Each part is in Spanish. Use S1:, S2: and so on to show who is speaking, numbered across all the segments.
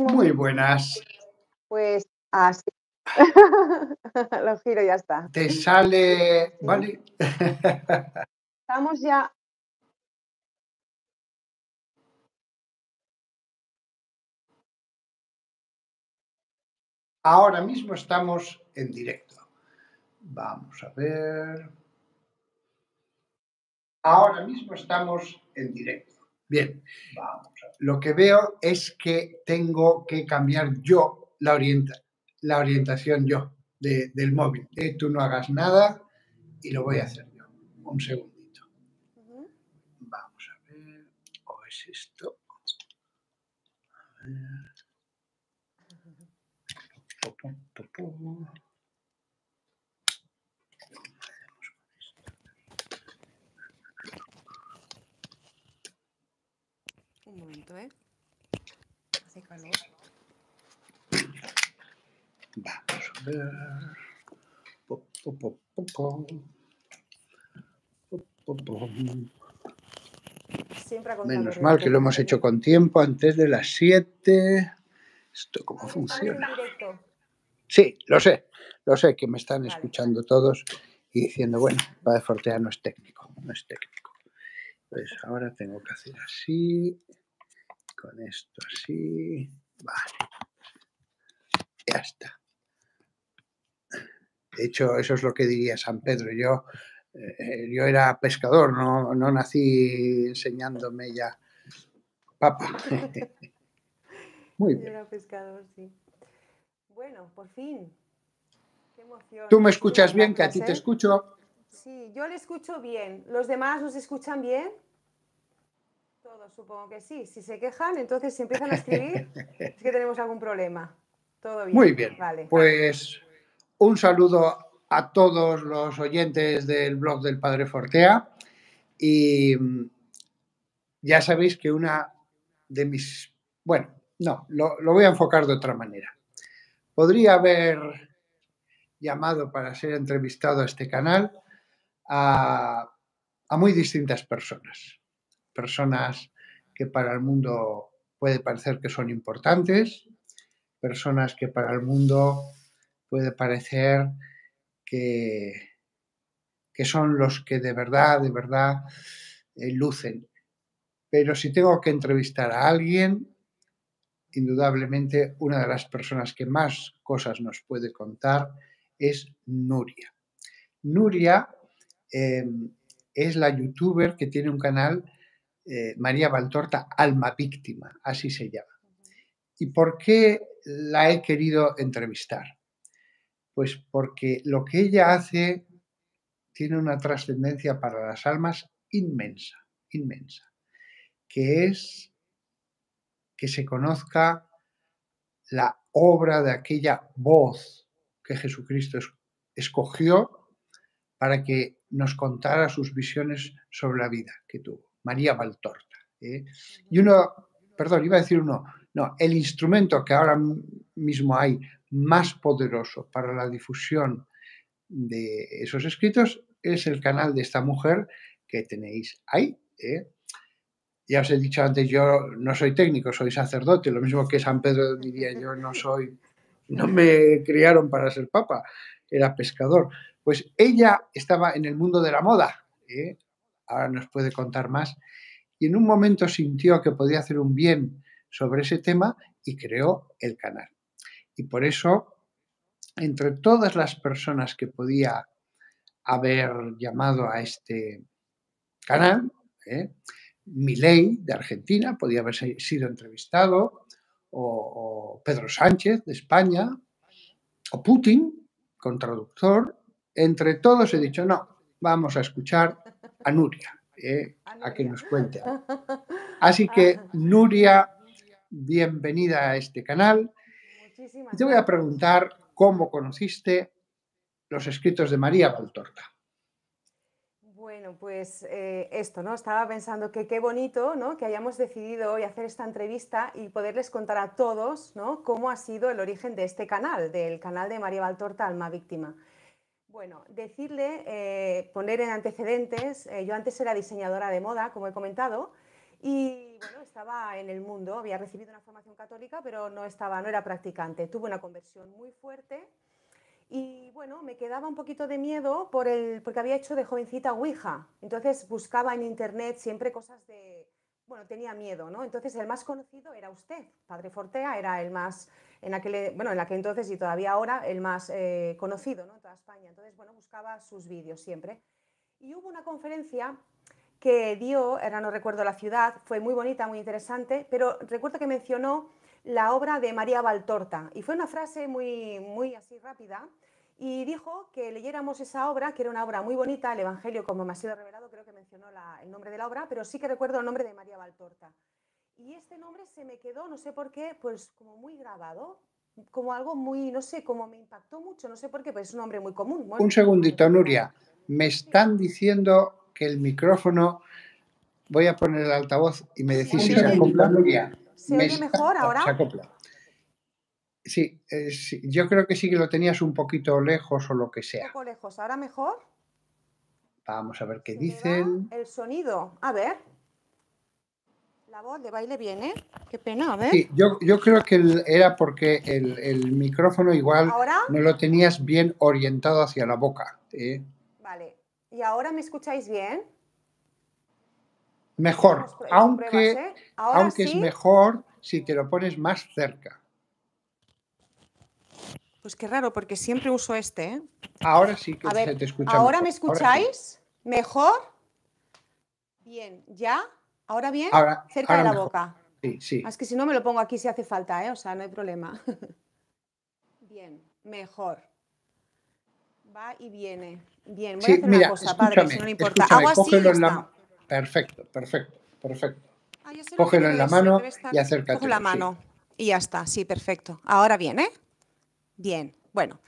S1: Muy
S2: buenas.
S1: Pues así. Lo giro y ya está.
S2: Te sale. Vale.
S1: Estamos ya.
S2: Ahora mismo estamos en directo. Vamos a ver. Ahora mismo estamos en directo. Bien, vamos lo que veo es que tengo que cambiar yo la, orienta, la orientación yo del móvil. Eh, tú no hagas nada y lo voy a hacer yo. Un segundito. Vamos a ver, ¿o es esto? A ver.
S1: Vamos a Menos mal que lo
S2: hemos hecho con tiempo, antes de las 7. ¿Esto cómo funciona? Sí, lo sé, lo sé que me están escuchando todos y diciendo, bueno, va de Fortea no es técnico, no es técnico. Pues ahora tengo que hacer así con esto así. Vale. Ya está. De hecho, eso es lo que diría San Pedro. Yo, eh, yo era pescador, no, no nací enseñándome ya papa. Muy bien. Yo
S1: era pescador, sí. Bueno, por fin. Qué emoción. Tú me escuchas bien, que a ti te ¿eh? escucho. Sí, yo le escucho bien. ¿Los demás nos escuchan bien? supongo que sí. Si se quejan, entonces si empiezan a escribir, es que tenemos algún problema. Todo bien. Muy bien.
S2: Pues un saludo a todos los oyentes del blog del Padre Fortea. Y mm, ya sabéis que una de mis. Bueno, no, lo, voy a enfocar de otra manera. Podría haber llamado para ser entrevistado a este canal a, a muy distintas personas personas que para el mundo puede parecer que son importantes, personas que para el mundo puede parecer que, que son los que de verdad, de verdad eh, lucen. Pero si tengo que entrevistar a alguien, indudablemente una de las personas que más cosas nos puede contar es Nuria. Nuria eh, es la youtuber que tiene un canal eh, María Valtorta, Alma Víctima, así se llama. ¿Y por qué la he querido entrevistar? Pues porque lo que ella hace tiene una trascendencia para las almas inmensa, inmensa, que es que se conozca la obra de aquella voz que Jesucristo escogió para que nos contara sus visiones sobre la vida que tuvo. María Valtorta. ¿eh? Y uno, perdón, iba a decir uno, no, el instrumento que ahora mismo hay más poderoso para la difusión de esos escritos es el canal de esta mujer que tenéis ahí. ¿eh? Ya os he dicho antes, yo no soy técnico, soy sacerdote, lo mismo que San Pedro diría, yo no soy, no me criaron para ser papa, era pescador. Pues ella estaba en el mundo de la moda, ¿eh? ahora nos puede contar más, y en un momento sintió que podía hacer un bien sobre ese tema y creó el canal. Y por eso, entre todas las personas que podía haber llamado a este canal, ¿eh? Milei de Argentina podía haber sido entrevistado, o, o Pedro Sánchez de España, o Putin, con traductor, entre todos he dicho, no, vamos a escuchar a Nuria, ¿eh? a que nos cuente. Así que, ah. Nuria, bienvenida a este canal. te voy a preguntar cómo conociste los escritos de María Valtorta.
S1: Bueno, pues eh, esto, ¿no? Estaba pensando que qué bonito, ¿no? Que hayamos decidido hoy hacer esta entrevista y poderles contar a todos, ¿no? Cómo ha sido el origen de este canal, del canal de María Valtorta, Alma Víctima. Bueno, decirle, eh, poner en antecedentes, eh, yo antes era diseñadora de moda, como he comentado, y bueno, estaba en el mundo, había recibido una formación católica, pero no estaba, no era practicante. Tuve una conversión muy fuerte y bueno, me quedaba un poquito de miedo por el, porque había hecho de jovencita Ouija. Entonces buscaba en internet siempre cosas de, bueno, tenía miedo, ¿no? Entonces el más conocido era usted, Padre Fortea, era el más, en aquel, bueno, en aquel entonces y todavía ahora, el más eh, conocido, ¿no? En toda España. Entonces, bueno, buscaba sus vídeos siempre. Y hubo una conferencia que dio, ahora no recuerdo la ciudad, fue muy bonita, muy interesante, pero recuerdo que mencionó la obra de María Valtorta y fue una frase muy, muy así rápida y dijo que leyéramos esa obra, que era una obra muy bonita, el Evangelio como me ha sido revelado, creo que mencionó el nombre de la obra, pero sí que recuerdo el nombre de María Valtorta. Y este nombre se me quedó, no sé por qué, pues como muy grabado, como algo muy, no sé, como me impactó mucho, no sé por qué, pues es un nombre muy común. un
S2: segundito, Nuria, me están diciendo que el micrófono, voy a poner el altavoz y me decís si se acopla, Nuria. ¿Se oye
S1: mejor ahora?
S2: Eh, sí, yo creo que sí que lo tenías un poquito lejos o lo que sea. Un
S1: poco lejos, ¿ahora mejor?
S2: Vamos a ver qué dicen.
S1: El sonido, a ver. La voz de baile viene, qué pena, a ver.
S2: yo, creo que era porque el, micrófono igual no lo tenías bien orientado hacia la boca. ¿eh?
S1: Vale, ¿y ahora me escucháis bien?
S2: Mejor, aunque, ¿eh? aunque es mejor si te lo pones más cerca.
S1: Pues qué raro, porque siempre uso este. ¿eh?
S2: Ahora sí que a te escucha ¿Ahora me escucháis?
S1: ¿Mejor? Bien, ¿ya? ¿Ahora bien? Cerca de la boca.
S2: Sí, sí. Ah, es que
S1: si no me lo pongo aquí si hace falta, ¿eh? O sea, no hay problema. bien, mejor. Va y viene. Bien, voy a hacer una cosa, padre, si no le importa. Hago así ya está.
S2: Perfecto, perfecto, perfecto. Ah, cógelo en la mano y acércate. en la mano
S1: y ya está, sí, perfecto. Ahora bien, ¿eh? Bien, bueno.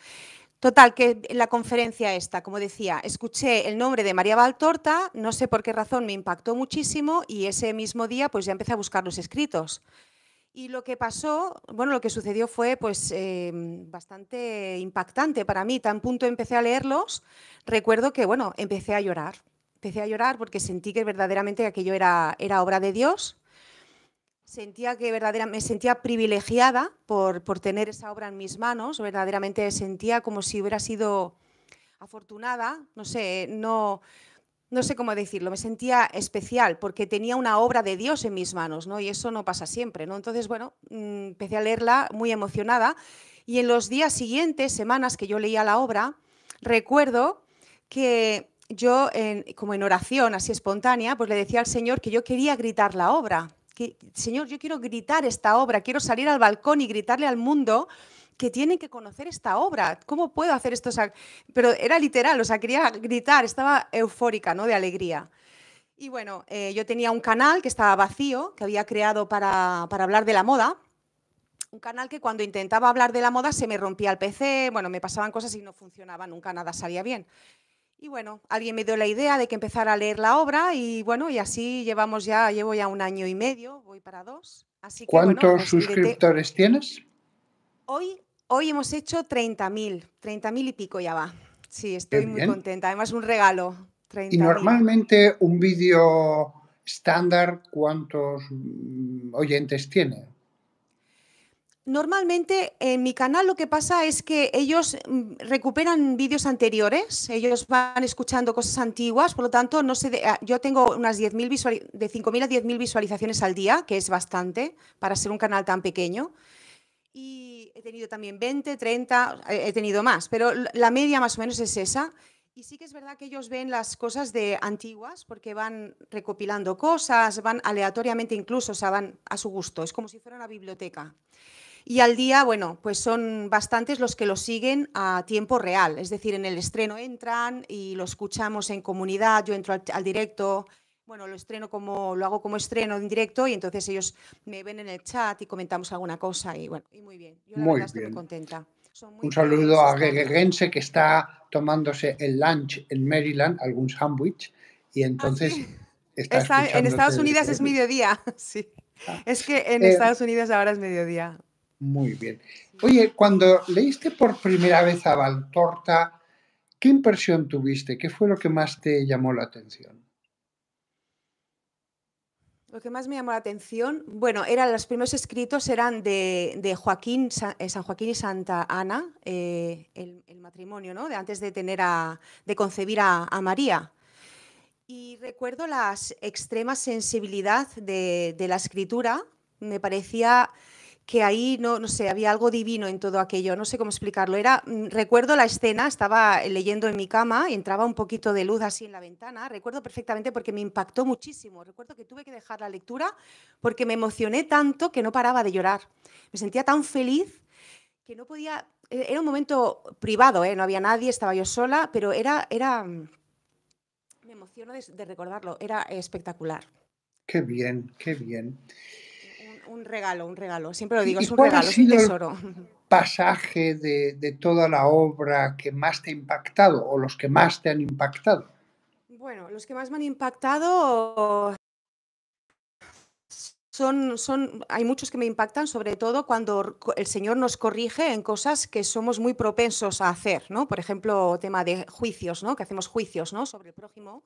S1: Total, que la conferencia esta, como decía, escuché el nombre de María Valtorta, no sé por qué razón me impactó muchísimo y ese mismo día pues ya empecé a buscar los escritos. Y lo que pasó, bueno, lo que sucedió fue pues em, bastante impactante para mí. Tan punto empecé a leerlos, recuerdo que, bueno, empecé a llorar. Empecé a llorar porque sentí que verdaderamente aquello era, era obra de Dios Sentía que verdaderamente me sentía privilegiada por, tener esa obra en mis manos, verdaderamente sentía como si hubiera sido afortunada, no sé, no, no sé cómo decirlo, me sentía especial porque tenía una obra de Dios en mis manos, ¿no? Y eso no pasa siempre, ¿no? Entonces, bueno, mm, empecé a leerla muy emocionada y en los días siguientes, semanas que yo leía la obra, recuerdo que yo, como en oración así espontánea, pues le decía al Señor que yo quería gritar la obra. Señor, yo quiero gritar esta obra, quiero salir al balcón y gritarle al mundo que tienen que conocer esta obra. ¿Cómo puedo hacer esto? pero era literal, o sea, quería gritar, estaba eufórica, ¿no? De alegría. Y bueno, eh, yo tenía un canal que estaba vacío, que había creado para, para hablar de la moda. Un canal que cuando intentaba hablar de la moda se me rompía el PC, bueno, me pasaban cosas y no funcionaba, nunca nada salía bien. Y bueno, alguien me dio la idea de que empezara a leer la obra y bueno, y así llevamos ya, llevo ya un año y medio, voy para dos. Así ¿Cuántos pues, suscriptores tienes? Hoy, hoy hemos hecho 30.000, 30.000 y pico ya va. Sí, estoy muy contenta, además un regalo. y
S2: normalmente un vídeo estándar, ¿cuántos mm, oyentes tiene?
S1: Normalmente en mi canal lo que pasa es que ellos mm, recuperan vídeos anteriores, ellos van escuchando cosas antiguas, por lo tanto, no sé, ah, yo tengo unas de 5.000 a 10.000 visualizaciones al día, que es bastante para ser un canal tan pequeño. Y he tenido también 20, 30, he tenido más, pero la media más o menos es esa. Y sí que es verdad que ellos ven las cosas de antiguas porque van recopilando cosas, van aleatoriamente incluso, o sea, van a su gusto, es como si fuera una biblioteca. Y al día, bueno, pues son bastantes los que lo siguen a tiempo real, es decir, en el estreno entran y lo escuchamos en comunidad, yo entro al, directo, bueno, lo estreno como, lo hago como estreno en directo y entonces ellos me ven en el chat y comentamos alguna cosa
S2: y bueno, y muy bien, yo muy bien. estoy muy contenta. Un saludo a Gregense que está tomándose el lunch en Maryland, algún sándwich, y ah, entonces... en Estados Unidos es
S1: mediodía, sí. Ah. Es que en eh, Estados Unidos ahora es mediodía.
S2: Muy bien. Oye, cuando leíste por primera vez a Valtorta, ¿qué impresión tuviste? ¿Qué fue lo que más te llamó la atención?
S1: Lo que más me llamó la atención, bueno, eran los primeros escritos eran de, Joaquín, eh, San, Joaquín y Santa Ana, eh, el, matrimonio, ¿no? De antes de tener a, de concebir a, María. Y recuerdo la extrema sensibilidad de la escritura. Me parecía que ahí no, no sé, había algo divino en todo aquello, no sé cómo explicarlo. Era, mm, recuerdo la escena, estaba eh, leyendo en mi cama, y entraba un poquito de luz así en la ventana, recuerdo perfectamente porque me impactó muchísimo. Recuerdo que tuve que dejar la lectura porque me emocioné tanto que no paraba de llorar. Me sentía tan feliz que no podía, e, era un momento privado, ¿eh? no había nadie, estaba yo sola, pero era, era, mm, me emociono de recordarlo, era espectacular.
S2: Qué bien, qué bien
S1: un regalo, un regalo. Siempre lo digo, es un regalo, es un tesoro. El
S2: pasaje de, toda la obra que más te ha impactado o los que más te han impactado.
S1: Bueno, los que más me han impactado son, son, hay muchos que me impactan, sobre todo cuando el Señor nos corrige en cosas que somos muy propensos a hacer, ¿no? Por ejemplo, tema de juicios, ¿no? Que hacemos juicios, ¿no? Sobre el prójimo.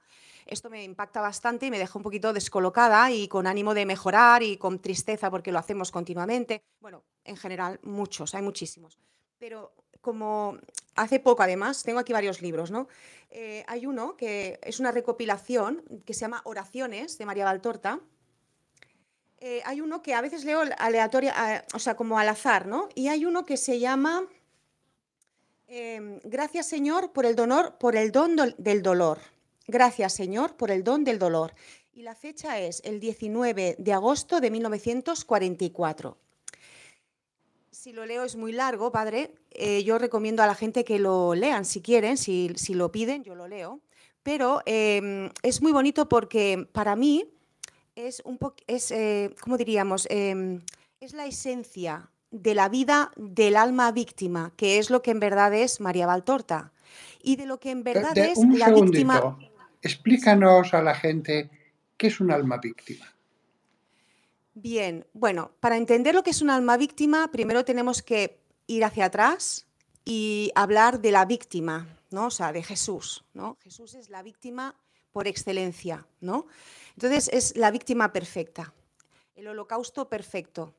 S1: Esto me impacta bastante y me deja un poquito descolocada y con ánimo de mejorar y con tristeza porque lo hacemos continuamente. Bueno, en general, muchos, hay muchísimos. Pero como hace poco además, tengo aquí varios libros, ¿no? Eh, hay uno que es una recopilación que se llama Oraciones de María Valtorta. Eh, hay uno que a veces leo aleatoria, eh, o sea, como al azar, ¿no? Y hay uno que se llama Gracias Señor por el, dolor por el don del dolor. Gracias, Señor, por el don del dolor. Y la fecha es el 19 de agosto de 1944. Si lo leo es muy largo, padre. Eh, yo recomiendo a la gente que lo lean si quieren, si, lo piden, yo lo leo. Pero em, es muy bonito porque para mí es un poco, es, eh, ¿cómo diríamos? Em, es la esencia de la vida del alma víctima, que es lo que en verdad es María Valtorta. Y de lo que en eh, verdad es la víctima.
S2: Explícanos a la gente qué es un alma víctima.
S1: Bien, bueno, para entender lo que es un alma víctima, primero tenemos que ir hacia atrás y hablar de la víctima, ¿no? O sea, de Jesús, ¿no? Jesús es la víctima por excelencia, ¿no? Entonces es la víctima perfecta, el holocausto perfecto.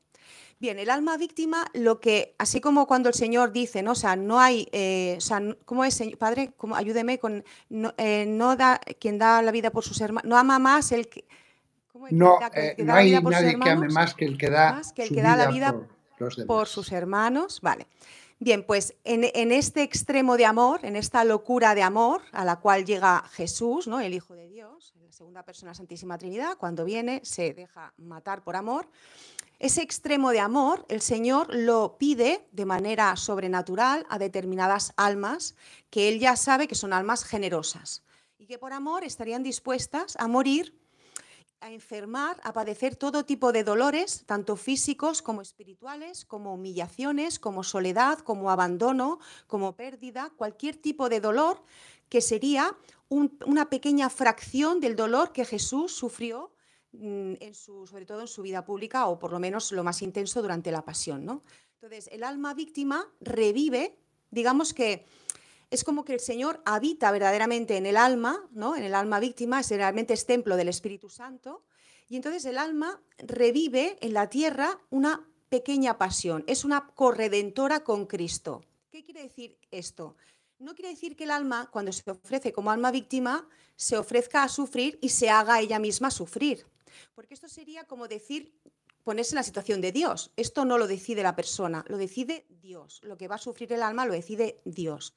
S1: Bien, el alma víctima, lo que, así como cuando el Señor dice, ¿no? sea, no hay, eh, o sea, ¿cómo es, Padre? ¿cómo, ayúdeme con, eh, no, da, quien da la vida por sus hermanos, no ama más el que...
S2: no, hay nadie que ame más que el que da, da la vida
S1: por sus hermanos, vale. Bien, pues en, este extremo de amor, en esta locura de amor a la cual llega Jesús, ¿no? el Hijo de Dios, la segunda persona Santísima Trinidad, cuando viene se deja matar por amor. Ese extremo de amor el Señor lo pide de manera sobrenatural a determinadas almas que Él ya sabe que son almas generosas y que por amor estarían dispuestas a morir a enfermar, a padecer todo tipo de dolores, tanto físicos como espirituales, como humillaciones, como soledad, como abandono, como pérdida, cualquier tipo de dolor que sería una pequeña fracción del dolor que Jesús sufrió mm, sobre todo en su vida pública o por lo menos lo más intenso durante la pasión. Entonces, el alma víctima revive, digamos que es como que el Señor habita verdaderamente en el alma, ¿no? En el alma víctima, es, realmente es templo del Espíritu Santo, y entonces el alma revive en la tierra una pequeña pasión, es una corredentora con Cristo. ¿Qué quiere decir esto? No quiere decir que el alma, cuando se ofrece como alma víctima, se ofrezca a sufrir y se haga ella misma sufrir. Porque esto sería como decir, ponerse en la situación de Dios. Esto no lo decide la persona, lo decide Dios. Lo que va a sufrir el alma lo decide Dios.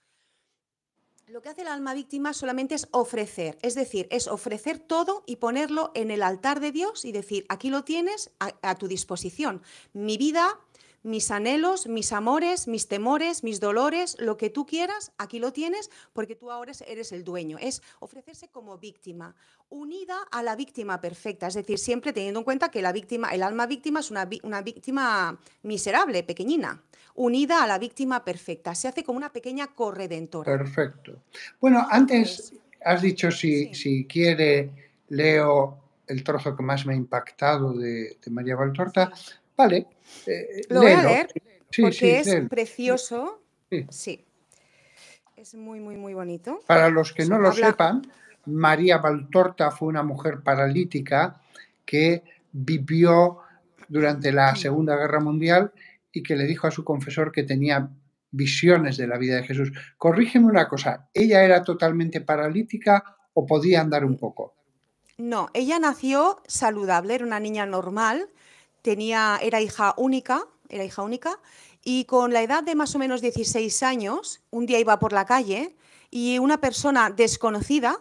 S1: Lo que hace el alma víctima solamente es ofrecer, es decir, es ofrecer todo y ponerlo en el altar de Dios y decir, aquí lo tienes a, tu disposición. Mi vida, mis anhelos, mis amores, mis temores, mis dolores, lo que tú quieras, aquí lo tienes porque tú ahora eres el dueño. Es ofrecerse como víctima, unida a la víctima perfecta, es decir, siempre teniendo en cuenta que la víctima, el alma víctima es una, una víctima miserable, pequeñina, unida a la víctima perfecta. Se hace como una pequeña corredentora.
S2: Perfecto. Bueno, antes has dicho si, si quiere leo el trozo que más me ha impactado de, María Valtorta. Vale. Eh, lo voy a leer porque es
S1: precioso. Sí. Es muy, muy, muy
S2: bonito. Para los que no lo sepan, María Valtorta fue una mujer paralítica que vivió durante la Segunda Guerra Mundial y que le dijo a su confesor que tenía visiones de la vida de Jesús. Corrígeme una cosa, ¿ella era totalmente paralítica o podía andar un poco?
S1: No, ella nació saludable, era una niña normal, tenía, era hija única, era hija única, y con la edad de más o menos 16 años, un día iba por la calle y una persona desconocida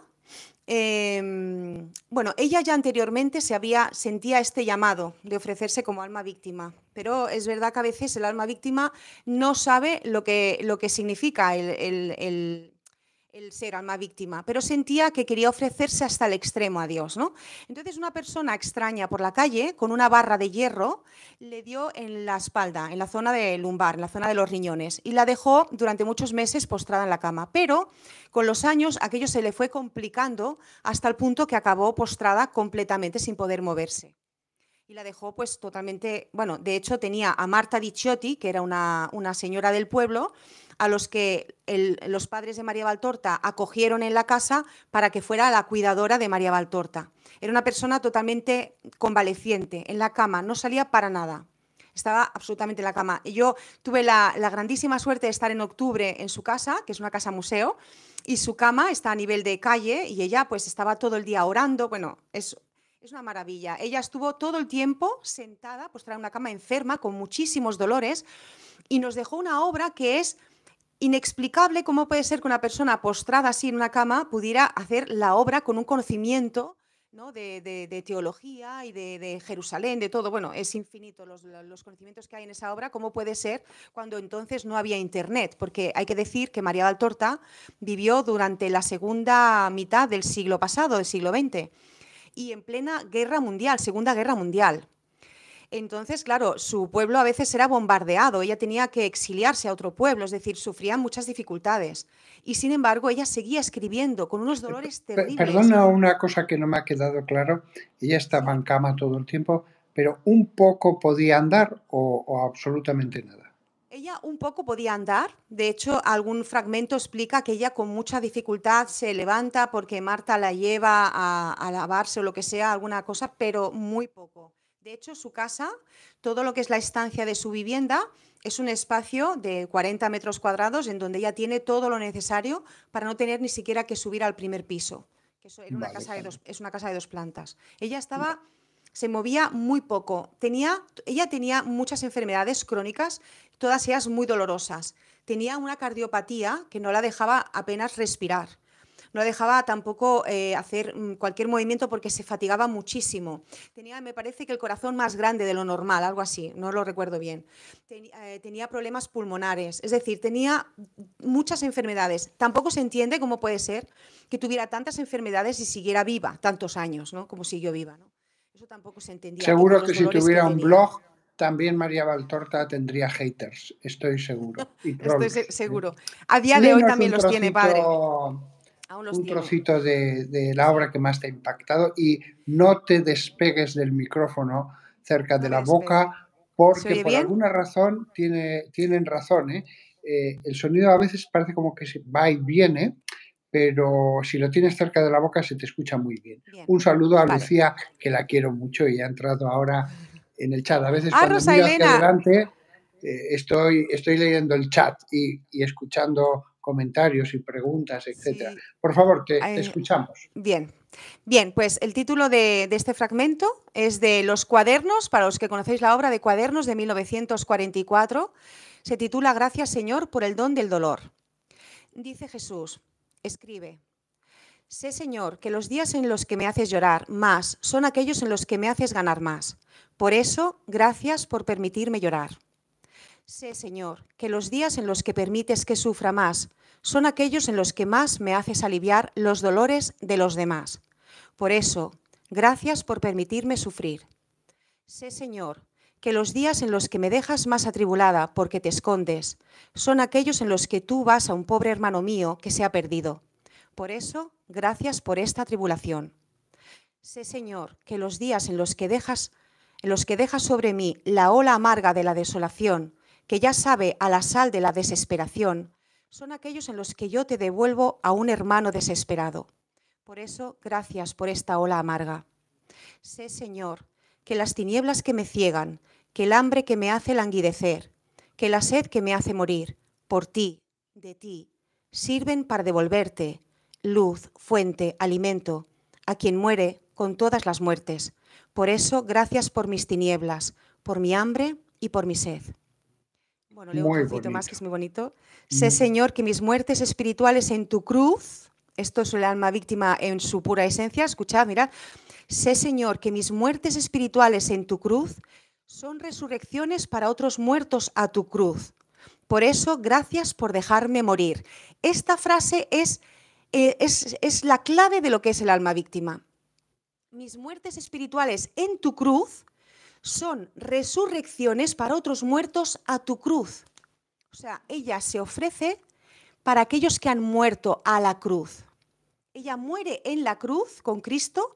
S1: Em, bueno, ella ya anteriormente se había, sentía este llamado de ofrecerse como alma víctima, pero es verdad que a veces el alma víctima no sabe lo que, lo que significa el el ser alma víctima, pero sentía que quería ofrecerse hasta el extremo a Dios, ¿no? Entonces una persona extraña por la calle con una barra de hierro le dio en la espalda, en la zona de lumbar, en la zona de los riñones y la dejó durante muchos meses postrada en la cama, pero con los años aquello se le fue complicando hasta el punto que acabó postrada completamente sin poder moverse y la dejó pues totalmente, bueno, de hecho tenía a Marta Dicciotti, que era una, una señora del pueblo, a los que los padres de María Valtorta acogieron en la casa para que fuera la cuidadora de María Valtorta. Era una persona totalmente convaleciente, en la cama, no salía para nada. Estaba absolutamente en la cama. Y yo tuve la, grandísima suerte de estar en octubre en su casa, que es una casa museo, y su cama está a nivel de calle y ella pues estaba todo el día orando. Bueno, es es una maravilla. Ella estuvo todo el tiempo sentada, pues trae una cama enferma, con muchísimos dolores, y nos dejó una obra que es inexplicable cómo puede ser que una persona postrada así en una cama pudiera hacer la obra con un conocimiento de, teología y de, Jerusalén, de todo. Bueno, es infinito los, conocimientos que hay en esa obra. ¿Cómo puede ser cuando entonces no había Internet? Porque hay que decir que María Valtorta vivió durante la segunda mitad del siglo pasado, del siglo XX, y en plena guerra mundial, Segunda Guerra Mundial. Entonces, claro, su pueblo a veces era bombardeado, ella tenía que exiliarse a otro pueblo, es decir, sufría muchas dificultades. Y sin embargo, ella seguía escribiendo con unos eh, dolores terribles. Perdona
S2: una cosa que no me ha quedado claro, ella estaba en cama todo el tiempo, pero un poco podía andar o, absolutamente nada.
S1: Ella un poco podía andar, de hecho algún fragmento explica que ella con mucha dificultad se levanta porque Marta la lleva a, a lavarse o lo que sea, alguna cosa, pero muy poco. De hecho, su casa, todo lo que es la estancia de su vivienda, es un espacio de 40 metros cuadrados en donde ella tiene todo lo necesario para no tener ni siquiera que subir al primer piso. Que una es una casa de dos plantas. Ella estaba se movía muy poco. Tenía, ella tenía muchas enfermedades crónicas, todas ellas muy dolorosas. Tenía una cardiopatía que no la dejaba apenas respirar no dejaba tampoco eh, hacer mm, cualquier movimiento porque se fatigaba muchísimo. Tenía, me parece que el corazón más grande de lo normal, algo así, no lo recuerdo bien. Eh, tenía problemas pulmonares, es decir, tenía muchas enfermedades. Tampoco se entiende cómo puede ser que tuviera tantas enfermedades y siguiera viva tantos años, ¿no? Como siguió viva, ¿no? Eso tampoco se entendía. Seguro que si tuviera un
S2: blog también María Valtorta tendría haters, estoy seguro. estoy ¿eh? seguro.
S1: A día de hoy también los tiene, padre
S2: un trocito de, la obra que más te ha impactado y no te despegues del micrófono cerca de la boca porque por alguna razón tiene, tienen razón. ¿eh? Eh, el sonido a veces parece como que va y viene, pero si lo tienes cerca de la boca se te escucha muy bien. Un saludo a Lucía, que la quiero mucho y ha entrado ahora en el chat. A veces ah, cuando Rosa hacia adelante eh, estoy, leyendo el chat y escuchando comentarios y preguntas, etcétera. Por favor, te, eh, escuchamos.
S1: Bien. Bien, pues el título de, este fragmento es de Los cuadernos, para los que conocéis la obra de Cuadernos de 1944, se titula Gracias Señor por el don del dolor. Dice Jesús, escribe, sé Señor que los días en los que me haces llorar más son aquellos en los que me haces ganar más. Por eso, gracias por permitirme llorar. Sé, Señor, que los días en los que permites que sufra más son aquellos en los que más me haces aliviar los dolores de los demás. Por eso, gracias por permitirme sufrir. Sé, Señor, que los días en los que me dejas más atribulada porque te escondes son aquellos en los que tú vas a un pobre hermano mío que se ha perdido. Por eso, gracias por esta tribulación. Sé, Señor, que los días en los que dejas en los que dejas sobre mí la ola amarga de la desolación que ya sabe a la sal de la desesperación, son aquellos en los que yo te devuelvo a un hermano desesperado. Por eso, gracias por esta ola amarga. Sé, Señor, que las tinieblas que me ciegan, que el hambre que me hace languidecer, que la sed que me hace morir, por ti, de ti, sirven para devolverte luz, fuente, alimento, a quien muere con todas las muertes. Por eso, gracias por mis tinieblas, por mi hambre y por mi sed. Bueno, leo un poquito más que es muy bonito. Sé, mm. Señor, que mis muertes espirituales en tu cruz, esto es el alma víctima en su pura esencia, escuchad, mirad. Sé, Señor, que mis muertes espirituales en tu cruz son resurrecciones para otros muertos a tu cruz. Por eso, gracias por dejarme morir. Esta frase es, eh, es, es la clave de lo que es el alma víctima. Mis muertes espirituales en tu cruz son resurrecciones para otros muertos a tu cruz. O sea, ella se ofrece para aquellos que han muerto a la cruz. Ella muere en la cruz con Cristo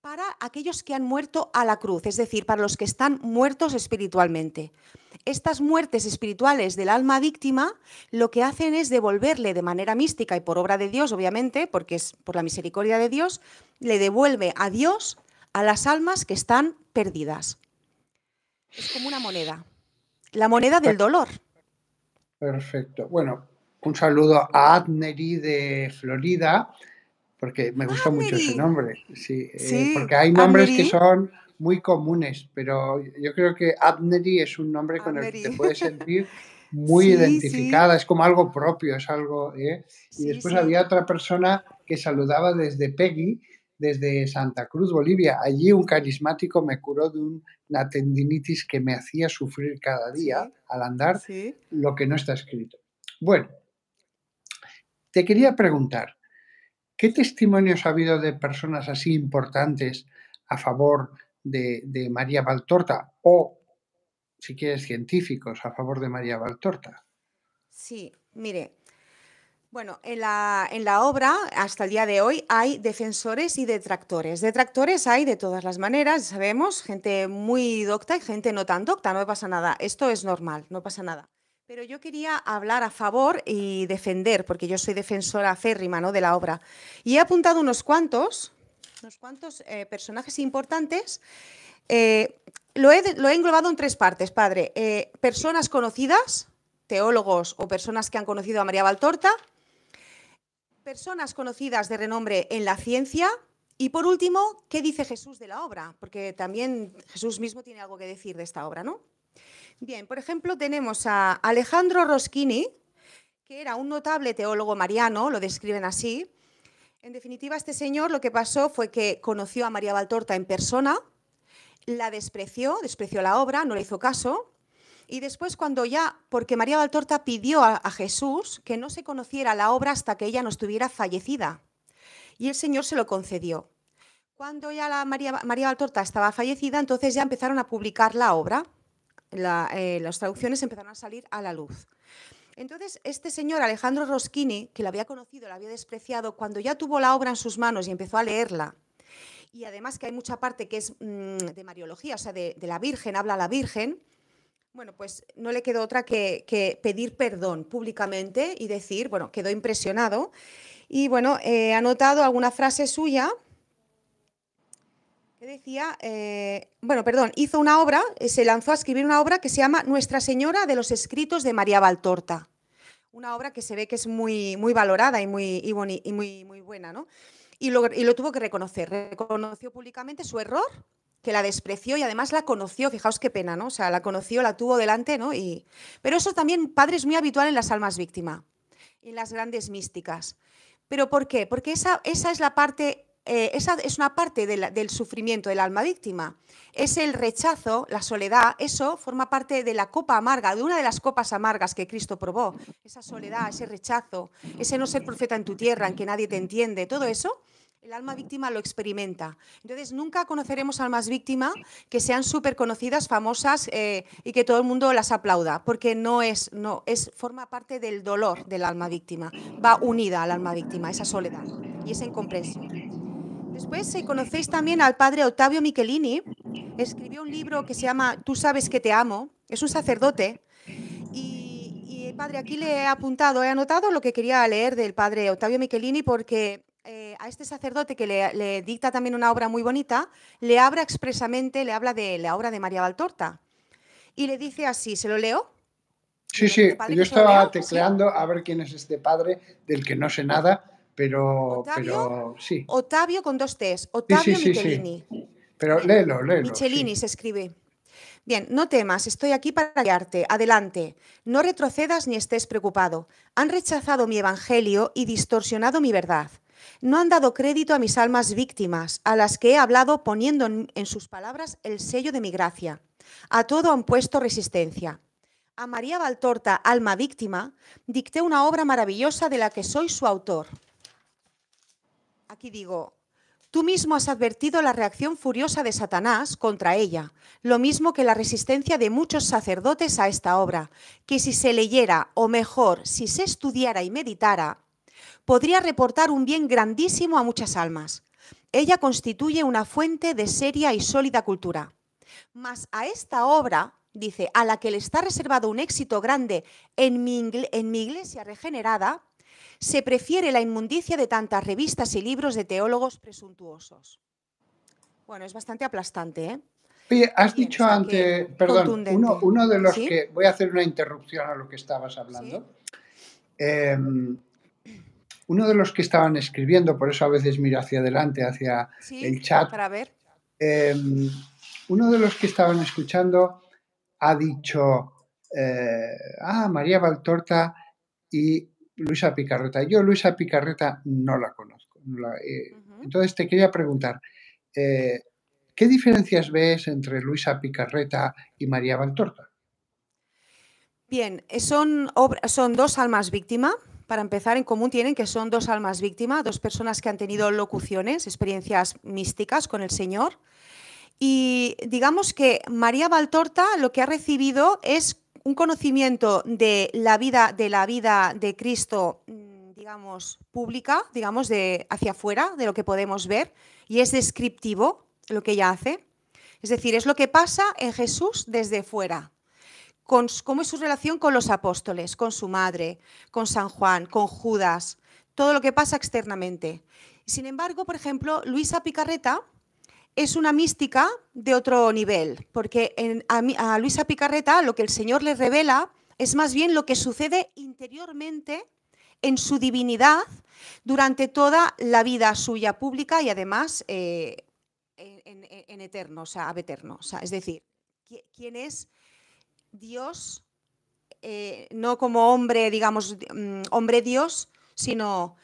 S1: para aquellos que han muerto a la cruz, es decir, para los que están muertos espiritualmente. Estas muertes espirituales del alma víctima lo que hacen es devolverle de manera mística y por obra de Dios, obviamente, porque es por la misericordia de Dios, le devuelve a Dios a las almas que están perdidas. Es como una moneda. La moneda del dolor.
S2: Perfecto. Bueno, un saludo a Adneri de Florida, porque me gusta mucho ese nombre. Eh, sí, porque hay nombres que son muy comunes, pero yo creo que Adneri es un nombre con el que te puedes sentir muy identificada, es como algo propio, es algo... ¿eh? Y después había otra persona que saludaba desde Peggy, desde Santa Cruz, Bolivia. Allí un carismático me curó de una tendinitis que me hacía sufrir cada día al andar, lo que no está escrito. Bueno, te quería preguntar, ¿qué testimonios ha habido de personas así importantes a favor de, de María Valtorta o, si quieres, científicos a favor de María Valtorta?
S1: Sí, mire, bueno, en la, obra, hasta el día de hoy, hay defensores y detractores. Detractores hay de todas las maneras, sabemos, gente muy docta y gente no tan docta, no pasa nada. Esto es normal, no pasa nada. Pero yo quería hablar a favor y defender, porque yo soy defensora férrima ¿no? de la obra. Y he apuntado unos cuantos, unos cuantos eh, personajes importantes. Eh, lo, he, englobado en tres partes, padre. Eh, personas conocidas, teólogos o personas que han conocido a María Valtorta, personas conocidas de renombre en la ciencia. Y por último, ¿qué dice Jesús de la obra? Porque también Jesús mismo tiene algo que decir de esta obra, ¿no? Bien, por ejemplo, tenemos a Alejandro Roschini, que era un notable teólogo mariano, lo describen así. En definitiva, este señor lo que pasó fue que conoció a María Valtorta en persona, la despreció, despreció la obra, no le hizo caso, y después cuando ya, porque María Valtorta pidió a, Jesús que no se conociera la obra hasta que ella no estuviera fallecida. Y el Señor se lo concedió. Cuando ya la María, María Valtorta estaba fallecida, entonces ya empezaron a publicar la obra. Eh, las traducciones empezaron a salir a la luz. Entonces, este señor Alejandro Roschini, que la había conocido, la había despreciado, cuando ya tuvo la obra en sus manos y empezó a leerla, y además que hay mucha parte que es mm, de Mariología, o sea, de la Virgen, habla la Virgen, bueno, pues no le quedó otra que, pedir perdón públicamente y decir, bueno, quedó impresionado. Y bueno, he eh, anotado alguna frase suya que decía, eh, bueno, perdón, hizo una obra, eh, se lanzó a escribir una obra que se llama Nuestra Señora de los Escritos de María Valtorta. Una obra que se ve que es muy, muy valorada y muy, y muy, muy buena, ¿no? Y y lo tuvo que reconocer. Reconoció públicamente su error que la despreció y además la conoció, fijaos qué pena, ¿no? O sea, la conoció, la tuvo delante, ¿no? Y... Pero eso también, padre, es muy habitual en las almas víctima, en las grandes místicas. ¿Pero por qué? Porque esa, esa es la parte, eh, esa es una parte del sufrimiento del alma víctima. Es el rechazo, la soledad, eso forma parte de la copa amarga, de una de las copas amargas que Cristo probó. Esa soledad, ese rechazo, ese no ser profeta en tu tierra, en que nadie te entiende, todo eso el alma víctima lo experimenta. Entonces, nunca conoceremos almas víctima que sean súper conocidas, famosas eh, y que todo el mundo las aplauda, porque no es, no, es, forma parte del dolor del alma víctima. Va unida al alma víctima, esa soledad y esa incomprensión. Después, si eh, conocéis también al padre Octavio Michelini, escribió un libro que se llama Tú sabes que te amo, es un sacerdote y, el padre, aquí le he apuntado, he anotado lo que quería leer del padre Octavio Michelini porque eh, a este sacerdote que le, dicta también una obra muy bonita, le habla expresamente, le habla de la obra de María Valtorta. Y le dice así, ¿se lo leo?
S2: Sí, sí, yo estaba tecleando a ver quién es este padre del que no sé nada, pero, sí.
S1: Otavio con dos T's, Otavio Michelini.
S2: Pero léelo, léelo. Michelini
S1: se escribe. Bien, no temas, estoy aquí para guiarte. Adelante. No retrocedas ni estés preocupado. Han rechazado mi evangelio y distorsionado mi verdad. No han dado crédito a mis almas víctimas, a las que he hablado poniendo en, sus palabras el sello de mi gracia. A todo han puesto resistencia. A María Valtorta, alma víctima, dicté una obra maravillosa de la que soy su autor. Aquí digo, tú mismo has advertido la reacción furiosa de Satanás contra ella, lo mismo que la resistencia de muchos sacerdotes a esta obra, que si se leyera, o mejor, si se estudiara y meditara, podría reportar un bien grandísimo a muchas almas. Ella constituye una fuente de seria y sólida cultura. Mas a esta obra, dice, a la que le está reservado un éxito grande en mi, en iglesia regenerada, se prefiere la inmundicia de tantas revistas y libros de teólogos presuntuosos. Bueno, es bastante aplastante,
S2: ¿eh? Oye, has dicho antes, perdón, uno, de los que, voy a hacer una interrupción a lo que estabas hablando. Em, uno de los que estaban escribiendo, por eso a veces miro hacia adelante, hacia el chat, para ver. Em, uno de los que estaban escuchando ha dicho, eh, ah, María Valtorta y Luisa Picarreta. Yo Luisa Picarreta no la conozco. Eh, entonces te quería preguntar, eh, ¿qué diferencias ves entre Luisa Picarreta y María Valtorta?
S1: Bien, son, son dos almas víctima para empezar, en común tienen que son dos almas víctimas, dos personas que han tenido locuciones, experiencias místicas con el Señor. Y digamos que María Valtorta lo que ha recibido es un conocimiento de la vida de la vida de Cristo, mm, digamos, pública, digamos, de hacia afuera, de lo que podemos ver, y es descriptivo lo que ella hace. Es decir, es lo que pasa en Jesús desde fuera con, cómo es su relación con los apóstoles, con su madre, con San Juan, con Judas, todo lo que pasa externamente. Sin embargo, por ejemplo, Luisa Picarreta es una mística de otro nivel, porque a, Luisa Picarreta lo que el Señor le revela es más bien lo que sucede interiormente en su divinidad durante toda la vida suya pública y además eh, en, eterno, o sea, abeterno. es decir, ¿quién es Dios, eh, no como hombre, digamos, mm, hombre Dios, sino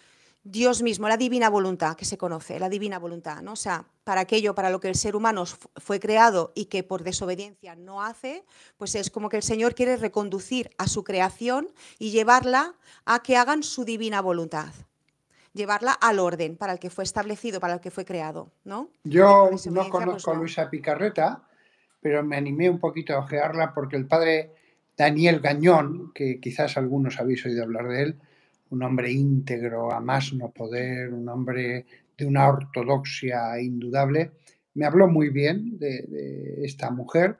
S1: Dios mismo, la divina voluntad que se conoce, la divina voluntad, ¿no? O sea, para aquello, para lo que el ser humano fue creado y que por desobediencia no hace, pues es como que el Señor quiere reconducir a su creación y llevarla a que hagan su divina voluntad, llevarla al orden para el que fue establecido, para el que fue creado, ¿no?
S2: Yo no pues conozco a Luisa Picarreta, pero me animé un poquito a ojearla porque el padre Daniel Gañón, que quizás algunos habéis oído hablar de él, un hombre íntegro, a más no poder, un hombre de una ortodoxia indudable, me habló muy bien de, esta mujer,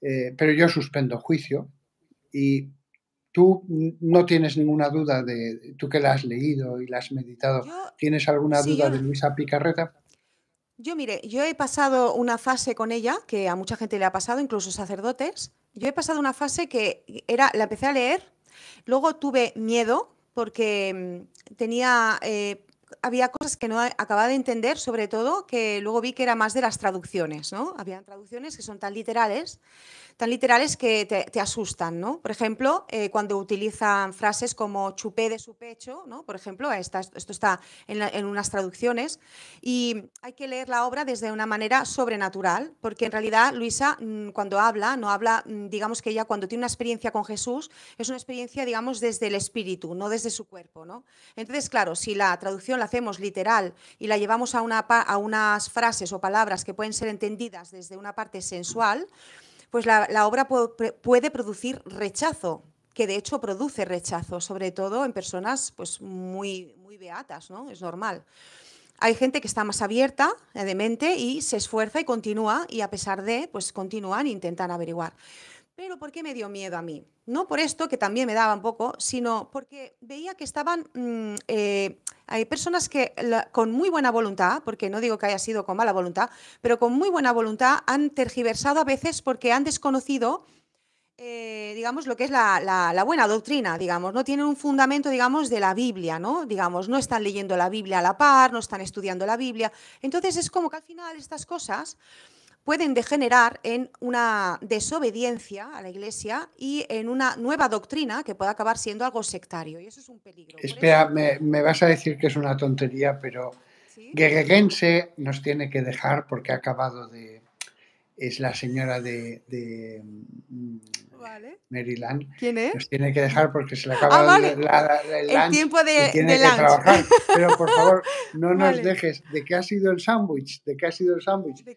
S2: eh, pero yo suspendo juicio y tú no tienes ninguna duda de, tú que la has leído y la has meditado, ¿tienes alguna duda de Luisa Picarreta?
S1: Yo, mire, yo he pasado una fase con ella que a mucha gente le ha pasado, incluso sacerdotes. Yo he pasado una fase que era, la empecé a leer, luego tuve miedo porque mm, tenía, eh, había cosas que no acababa de entender, sobre todo que luego vi que era más de las traducciones, ¿no? Habían traducciones que son tan literales tan literales que te, asustan, ¿no? Por ejemplo, eh, cuando utilizan frases como chupé de su pecho, ¿no? Por ejemplo, esto está en, unas traducciones, y hay que leer la obra desde una manera sobrenatural, porque en realidad Luisa mm, cuando habla, no habla, mm, digamos que ella cuando tiene una experiencia con Jesús, es una experiencia, digamos, desde el espíritu, no desde su cuerpo, ¿no? Entonces, claro, si la traducción la hacemos literal y la llevamos a, una, a unas frases o palabras que pueden ser entendidas desde una parte sensual, pues la, obra puede producir rechazo, que de hecho produce rechazo, sobre todo en personas pues, muy, muy beatas, ¿no? Es normal. Hay gente que está más abierta eh, de mente y se esfuerza y continúa, y a pesar de, pues continúan e intentan averiguar. Pero ¿por qué me dio miedo a mí? No por esto, que también me daba un poco, sino porque veía que estaban mm, eh, hay personas que con muy buena voluntad, porque no digo que haya sido con mala voluntad, pero con muy buena voluntad han tergiversado a veces porque han desconocido eh, digamos, lo que es la, la, buena doctrina, digamos, no tienen un fundamento, digamos, de la Biblia, ¿no? Digamos, no están leyendo la Biblia a la par, no están estudiando la Biblia. Entonces es como que al final estas cosas pueden degenerar en una desobediencia a la Iglesia y en una nueva doctrina que pueda acabar siendo algo sectario. Y eso es un
S2: peligro. Espera, me, vas a decir que es una tontería, pero ¿Sí? nos tiene que dejar porque ha acabado de... Es la señora de mm, vale. ¿Quién es? Nos tiene que dejar porque se le ah, acaba ah, el, tiempo de, trabajar. Pero por favor, no nos dejes. ¿De qué ha sido el sándwich? ¿De qué ha sido el sándwich? Lo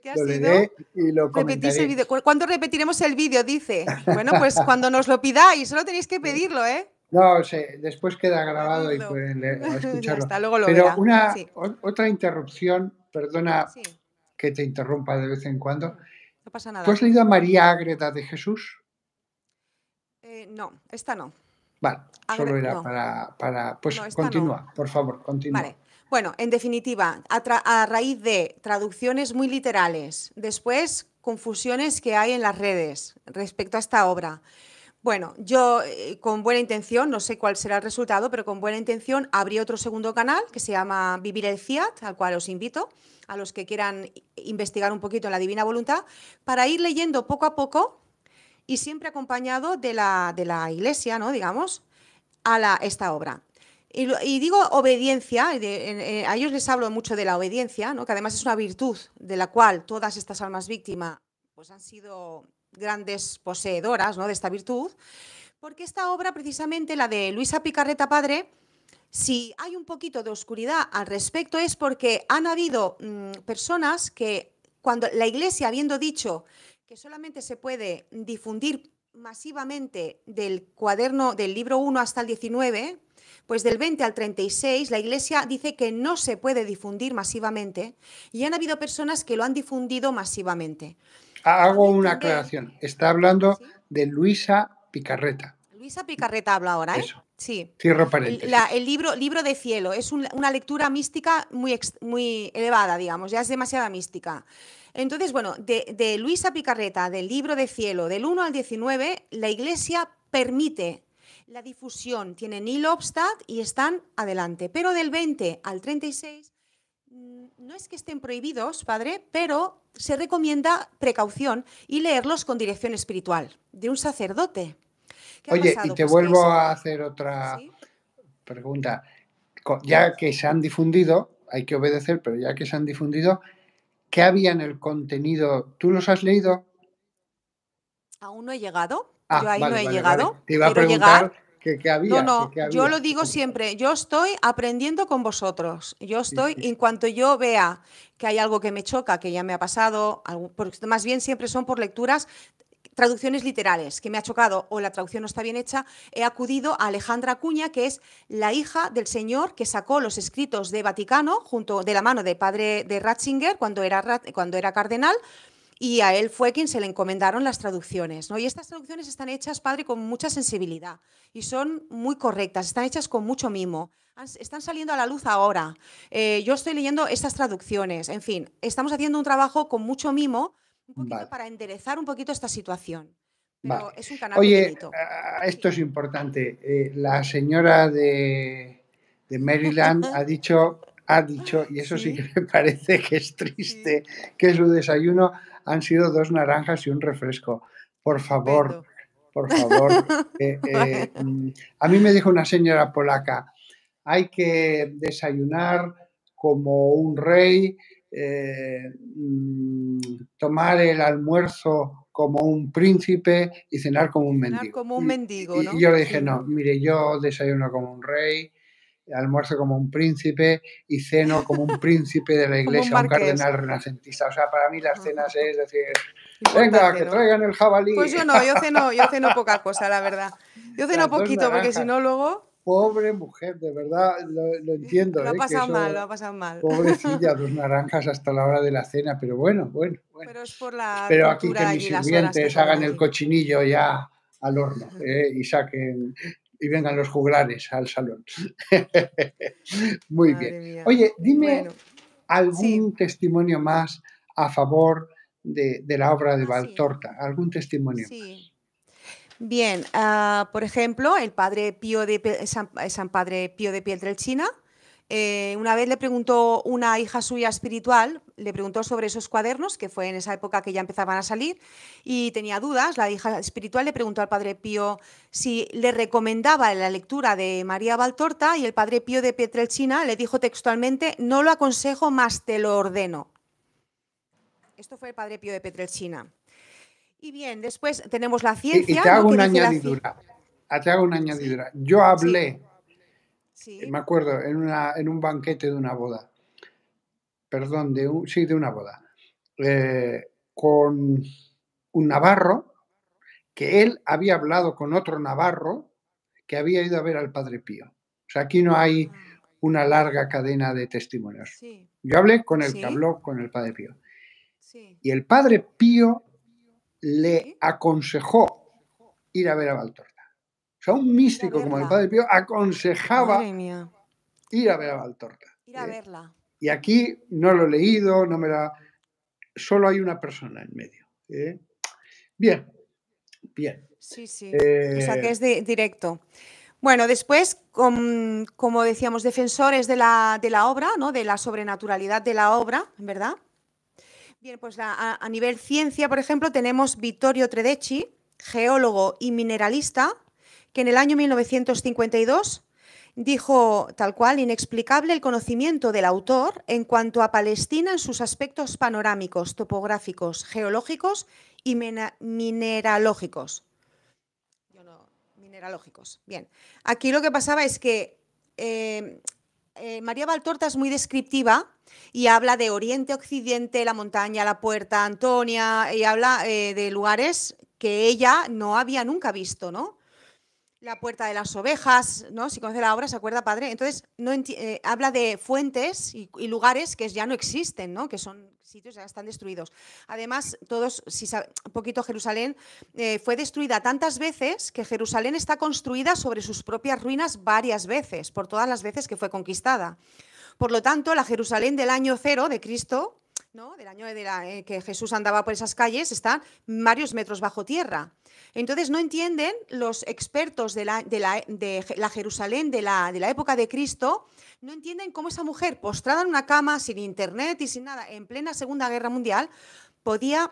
S2: y lo comentaré. El
S1: ¿Cuándo repetiremos el vídeo? Dice. Bueno, pues cuando nos lo pidáis, solo tenéis que pedirlo, ¿eh?
S2: No, sé, después queda grabado y pueden escucharlo. Pero una otra interrupción, perdona que te interrumpa de vez en cuando.
S1: No pasa nada. ¿Tú has leído a María
S2: Ágreda de Jesús?
S1: Eh, no, esta no.
S2: Vale, solo era para, para, Pues continúa, por favor, continúa. Vale.
S1: Bueno, en definitiva, a, raíz de traducciones muy literales, después confusiones que hay en las redes respecto a esta obra. Bueno, yo eh, con buena intención, no sé cuál será el resultado, pero con buena intención abrí otro segundo canal que se llama Vivir el Fiat, al cual os invito a los que quieran investigar un poquito en la Divina Voluntad, para ir leyendo poco a poco y siempre acompañado de la, de la iglesia, ¿no? digamos, a la, esta obra. Y, digo obediencia, eh, a ellos les hablo mucho de la obediencia, ¿no? que además es una virtud de la cual todas estas almas víctimas pues, han sido grandes poseedoras ¿no? de esta virtud, porque esta obra, precisamente la de Luisa Picarreta Padre, si hay un poquito de oscuridad al respecto es porque han habido mm, personas que cuando la iglesia habiendo dicho que solamente se puede difundir masivamente del cuaderno del libro 1 hasta el 19, pues del 20 al 36 la Iglesia dice que no se puede difundir masivamente y han habido personas que lo han difundido masivamente.
S2: Ah, hago una aclaración. Está hablando de Luisa Picarreta.
S1: Luisa Picarreta habla ahora, ¿eh? Sí.
S2: Cierro paréntesis.
S1: el libro, libro de cielo es una lectura mística muy, muy elevada, digamos, ya es demasiada mística. Entonces, bueno, de, Luisa Picarreta, del libro de cielo, del 1 al 19, la Iglesia permite la difusión. Tienen ni y están adelante. Pero del 20 al 36, mm, no es que estén prohibidos, padre, pero se recomienda precaución y leerlos con dirección espiritual de un sacerdote.
S2: Oye, y te pues vuelvo a hacer otra pregunta. Ya que se han difundido, hay que obedecer, pero ya que se han difundido, ¿Qué había en el contenido? ¿Tú los has leído?
S1: Aún no he llegado. Ah, yo ahí no he llegado. Te iba a preguntar
S2: llegar. había, yo lo
S1: digo siempre, yo estoy aprendiendo con vosotros. Yo estoy, en cuanto yo vea que hay algo que me choca, que ya me ha pasado, algo, más bien siempre son por lecturas traducciones literales que me ha chocado o la traducción no está bien hecha, he acudido a Alejandra Cuña, que es la hija del señor que sacó los escritos de Vaticano junto de la mano de padre de Ratzinger cuando era, cuando era cardenal y a él fue quien se le encomendaron las traducciones. ¿no? Y estas traducciones están hechas, padre, con mucha sensibilidad y son muy correctas, están hechas con mucho mimo. Están saliendo a la luz ahora. Eh, yo estoy leyendo estas traducciones. En fin, estamos haciendo un trabajo con mucho mimo un poquito para enderezar un poquito esta situación. Pero es un canal Oye,
S2: esto es importante. Eh, la señora de, Maryland ha dicho, ha dicho, y eso sí, que me parece que es triste, que su desayuno han sido dos naranjas y un refresco. Por favor, por favor. Eh, eh, mm, a mí me dijo una señora polaca, hay que desayunar como un rey, eh, mm, tomar el almuerzo como un príncipe y cenar como un
S1: mendigo. Y, yo le dije, no,
S2: mire, yo desayuno como un rey, almuerzo como un príncipe y ceno como un príncipe de la iglesia, un, cardenal renacentista. O sea, para mí las cenas es decir, venga, que traigan el jabalí. Pues yo no, yo ceno, yo ceno poca cosa, la verdad. Yo ceno poquito, porque si no luego pobre mujer, de verdad, lo, entiendo. Lo ha ¿eh? pasado mal, lo ha
S1: pasado mal. Pobrecilla,
S2: dos naranjas hasta la hora de la cena, pero bueno, bueno.
S1: Pero es por la. Pero aquí que mis sirvientes hagan
S2: el cochinillo ya al horno ¿eh? y saquen y vengan los juglares al salón. Muy bien. Oye, dime algún testimonio más a favor de, la obra de ah, Valtorta, algún testimonio. Sí.
S1: Bien, ah, por ejemplo, el padre Pío de eh, eh, San, Padre Pío de Pietrelcina, eh, una vez le preguntó una hija suya espiritual, le preguntó sobre esos cuadernos, que fue en esa época que ya empezaban a salir, y tenía dudas. La hija espiritual le preguntó al padre Pío si le recomendaba la lectura de María Valtorta, y el padre Pío de Pietrelcina le dijo textualmente: No lo aconsejo, más te lo ordeno. Esto fue el padre Pío de Pietrelcina. Y bien, después tenemos la ciencia. Y, ah, te hago una añadidura.
S2: Te hago una añadidura. Yo hablé, me acuerdo, en, una, en un banquete de una boda, perdón, de un, sí, de una boda, eh, con un navarro, que él había hablado con otro navarro que había ido a ver al Padre Pío. O sea, aquí no hay ah. una larga cadena de testimonios. Yo hablé con el que habló con el Padre Pío. Y el Padre Pío le aconsejó ir a ver a Valtorta. O sea, un místico como el Padre Pío aconsejaba ir a ver a Valtorta.
S1: Eh, verla.
S2: Y aquí no lo he leído, no me la... Solo hay una persona en medio. ¿eh? Bien, bien.
S1: Sí, sí. Eh, o sea, que es de, directo. Bueno, después, como decíamos, defensores de la, obra, ¿no? de la sobrenaturalidad de la obra, ¿verdad? Bien, pues a, nivel ciencia, por ejemplo, tenemos Vittorio Tredecci, geólogo y mineralista, que en el año 1952 dijo tal cual, inexplicable el conocimiento del autor en cuanto a Palestina en sus aspectos panorámicos, topográficos, geológicos y mineralógicos. mineralógicos. Bien, aquí lo que pasaba es que eh, eh, María Valtorta es muy descriptiva y habla de Oriente, Occidente, la montaña, la puerta, Antonia, y habla eh, de lugares que ella no había nunca visto, ¿no? La puerta de las ovejas, ¿no? Si conoce la obra, se acuerda, padre. Entonces, no eh, habla de fuentes y, lugares que ya no existen, ¿no? Que son sitios ya están destruidos. Además, todos, si un poquito Jerusalén eh, fue destruida tantas veces que Jerusalén está construida sobre sus propias ruinas varias veces, por todas las veces que fue conquistada. Por lo tanto, la Jerusalén del año cero de Cristo ¿no? del año de eh, que Jesús andaba por esas calles, están varios metros bajo tierra. Entonces no entienden los expertos de la, de la, de la Jerusalén de la, de la época de Cristo, no entienden cómo esa mujer postrada en una cama, sin internet y sin nada, en plena Segunda Guerra Mundial, podía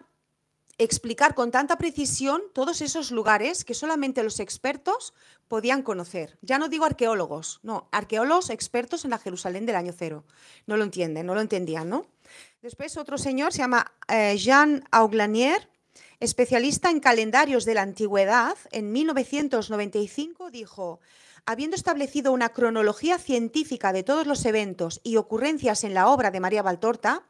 S1: explicar con tanta precisión todos esos lugares que solamente los expertos podían conocer. Ya no digo arqueólogos, no, arqueólogos expertos en la Jerusalén del año cero. No lo entienden, no lo entendían, ¿no? Después otro señor se llama eh, Jean Auglanier, especialista en calendarios de la antigüedad, en 1995 dijo, habiendo establecido una cronología científica de todos los eventos y ocurrencias en la obra de María Valtorta,